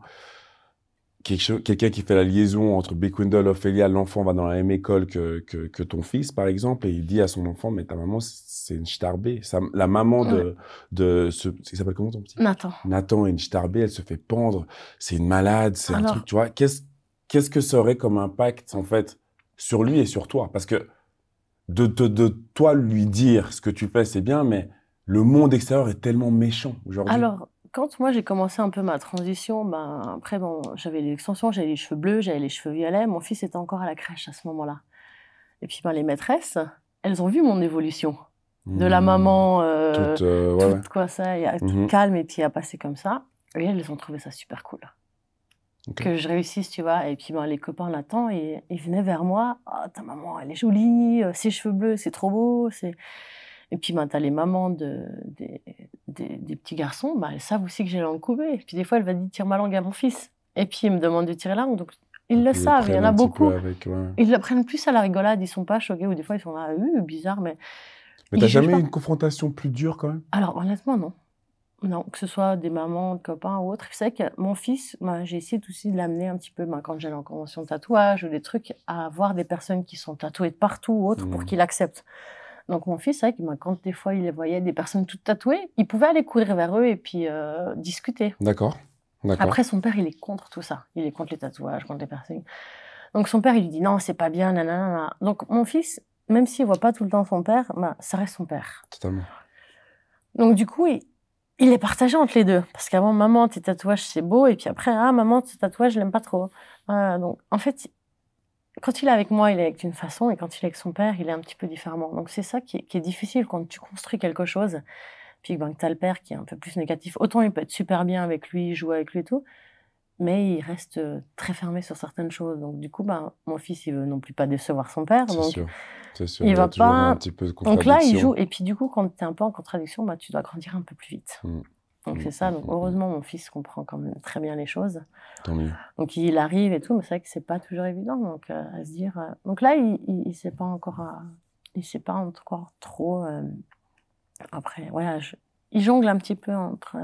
Speaker 2: quelqu'un qui fait la liaison entre Big Windle, Ophélia, l'enfant va dans la même école que, que, ton fils, par exemple, et il dit à son enfant, mais ta maman, c'est une starbée. la maman de, de ce, il s'appelle comment ton petit Nathan. Nathan est une starbée, elle se fait pendre, c'est une malade, c'est un truc, tu vois. Qu'est-ce qu'est-ce que ça aurait comme impact, en fait, sur lui et sur toi Parce que de, de, de toi lui dire ce que tu fais, c'est bien, mais le monde extérieur est tellement méchant aujourd'hui. Alors,
Speaker 1: quand moi j'ai commencé un peu ma transition, ben, après, bon, j'avais l'extension, j'avais les cheveux bleus, j'avais les cheveux violets, mon fils était encore à la crèche à ce moment-là. Et puis, ben, les maîtresses, elles ont vu mon évolution. De la mmh. maman, euh, toute, euh, quoi ça, mmh calme et puis à passer comme ça. Et elles ont trouvé ça super cool que je réussisse, tu vois. Et puis ben, les copains l'attendent et ils venaient vers moi. Ah, ta maman, elle est jolie, euh, ses cheveux bleus, c'est trop beau. Et puis ben, tu as les mamans de, des, petits garçons, ben, elles savent aussi que j'ai la langue coupée. Et puis des fois, elle va dire tire ma langue à mon fils. Et puis ils me demandent de tirer la langue. Donc ils le savent, il y en a beaucoup. Ils le prennent plus à la rigolade, ils sont pas choqués ou des fois ils sont là, euh, bizarre, mais. Mais t'as jamais eu une
Speaker 2: confrontation plus dure quand même
Speaker 1: Alors honnêtement, non. Non, que ce soit des mamans, des copains ou autres. C'est que mon fils, ben, j'ai essayé aussi de l'amener un petit peu, ben, quand j'allais en convention de tatouage ou des trucs, à voir des personnes qui sont tatouées de partout ou autres pour mmh. qu'il accepte. Donc mon fils, c'est vrai que ben, quand des fois il voyait des personnes toutes tatouées, il pouvait aller courir vers eux et puis euh, discuter.
Speaker 2: D'accord. Après, son
Speaker 1: père, il est contre tout ça. Il est contre les tatouages, contre les personnes. Donc son père, il lui dit non, c'est pas bien, nanana. Donc mon fils, même s'il voit pas tout le temps son père, ça reste son père. Totalement. Donc du coup, il il est partagé entre les deux. Parce qu'avant, maman, tes tatouages, c'est beau. Et puis après, ah, maman, tes tatouages, je l'aime pas trop. donc, en fait, quand il est avec moi, il est avec une façon. Et quand il est avec son père, il est un petit peu différemment. Donc, c'est ça qui est, difficile quand tu construis quelque chose. Puis ben, que tu le père qui est un peu plus négatif. Autant il peut être super bien avec lui, jouer avec lui et tout mais il reste euh, très fermé sur certaines choses. Donc du coup, bah, mon fils, il veut non plus pas décevoir son père. Donc sûr. Sûr. il, va pas. donc là, il joue. Et puis du coup, quand tu es un peu en contradiction, bah, tu dois grandir un peu plus vite. Mm. Donc mm, c'est ça. Mm, donc heureusement, mon fils comprend quand même très bien les choses. Tant mieux. Donc il arrive et tout, mais c'est vrai que c'est pas toujours évident. Donc euh, à se dire. Euh, donc là, il, ne sait pas encore. Il sait pas encore trop. Après, voilà, il jongle un petit peu entre,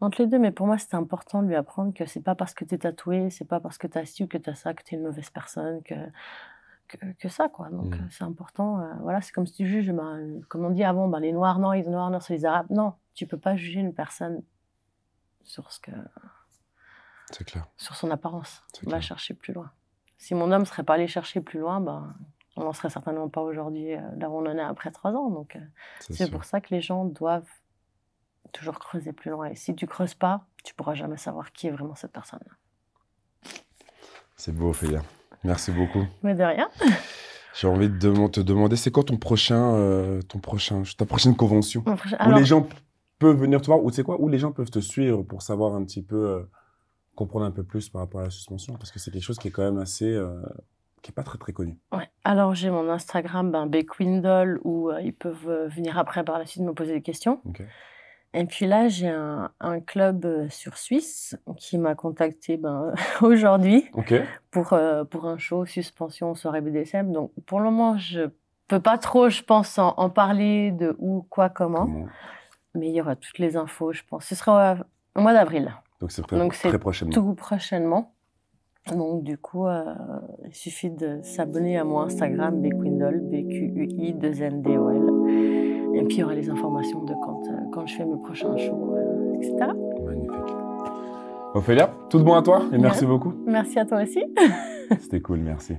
Speaker 1: entre les deux, mais pour moi, c'était important de lui apprendre que c'est pas parce que tu es tatoué, c'est pas parce que tu as ci ou que tu as ça, que tu es une mauvaise personne, que, que, ça, quoi. Donc, mmh. c'est important. Euh, voilà, c'est comme si tu juges, ben, comme on dit avant, ben, les Noirs, non, les Noirs, non, c'est les Arabes. Non, tu peux pas juger une personne sur ce que. Sur son apparence. On va chercher plus loin. Si mon homme serait pas allé chercher plus loin, ben, on n'en serait certainement pas aujourd'hui, euh, là où on en est après trois ans. Donc, euh, c'est pour ça que les gens doivent toujours creuser plus loin. Et si tu creuses pas, tu pourras jamais savoir qui est vraiment cette personne
Speaker 2: C'est beau, Ophélia. Merci beaucoup. Mais de rien. J'ai envie de te demander, c'est quoi ton prochain, euh, ton prochain, ta prochaine convention où les gens peuvent venir te voir ou c'est quoi où les gens peuvent te suivre pour savoir un petit peu, euh, comprendre un peu plus par rapport à la suspension parce que c'est quelque chose qui est quand même assez, euh, qui est pas très très connu.
Speaker 1: Ouais. Alors j'ai mon Instagram, ben Bequindle où ils peuvent venir après par la suite me poser des questions. ok et puis là, j'ai un, club euh, sur Suisse qui m'a contacté ben, aujourd'hui pour, euh, pour un show suspension soirée BDSM. Donc pour le moment, je peux pas trop, je pense, en, parler de où, quoi, comment. Mais il y aura toutes les infos, je pense. Ce sera au, mois d'avril.
Speaker 2: Donc c'est très,
Speaker 1: prochainement. Donc du coup, euh, il suffit de s'abonner à mon Instagram, bqindol, b q u i 2 n d o l il y aura les informations de quand, euh, quand je fais mes prochains shows, euh, etc. Magnifique.
Speaker 2: Ophélia, tout bon à toi et merci beaucoup.
Speaker 1: Merci à toi aussi.
Speaker 2: C'était cool, merci.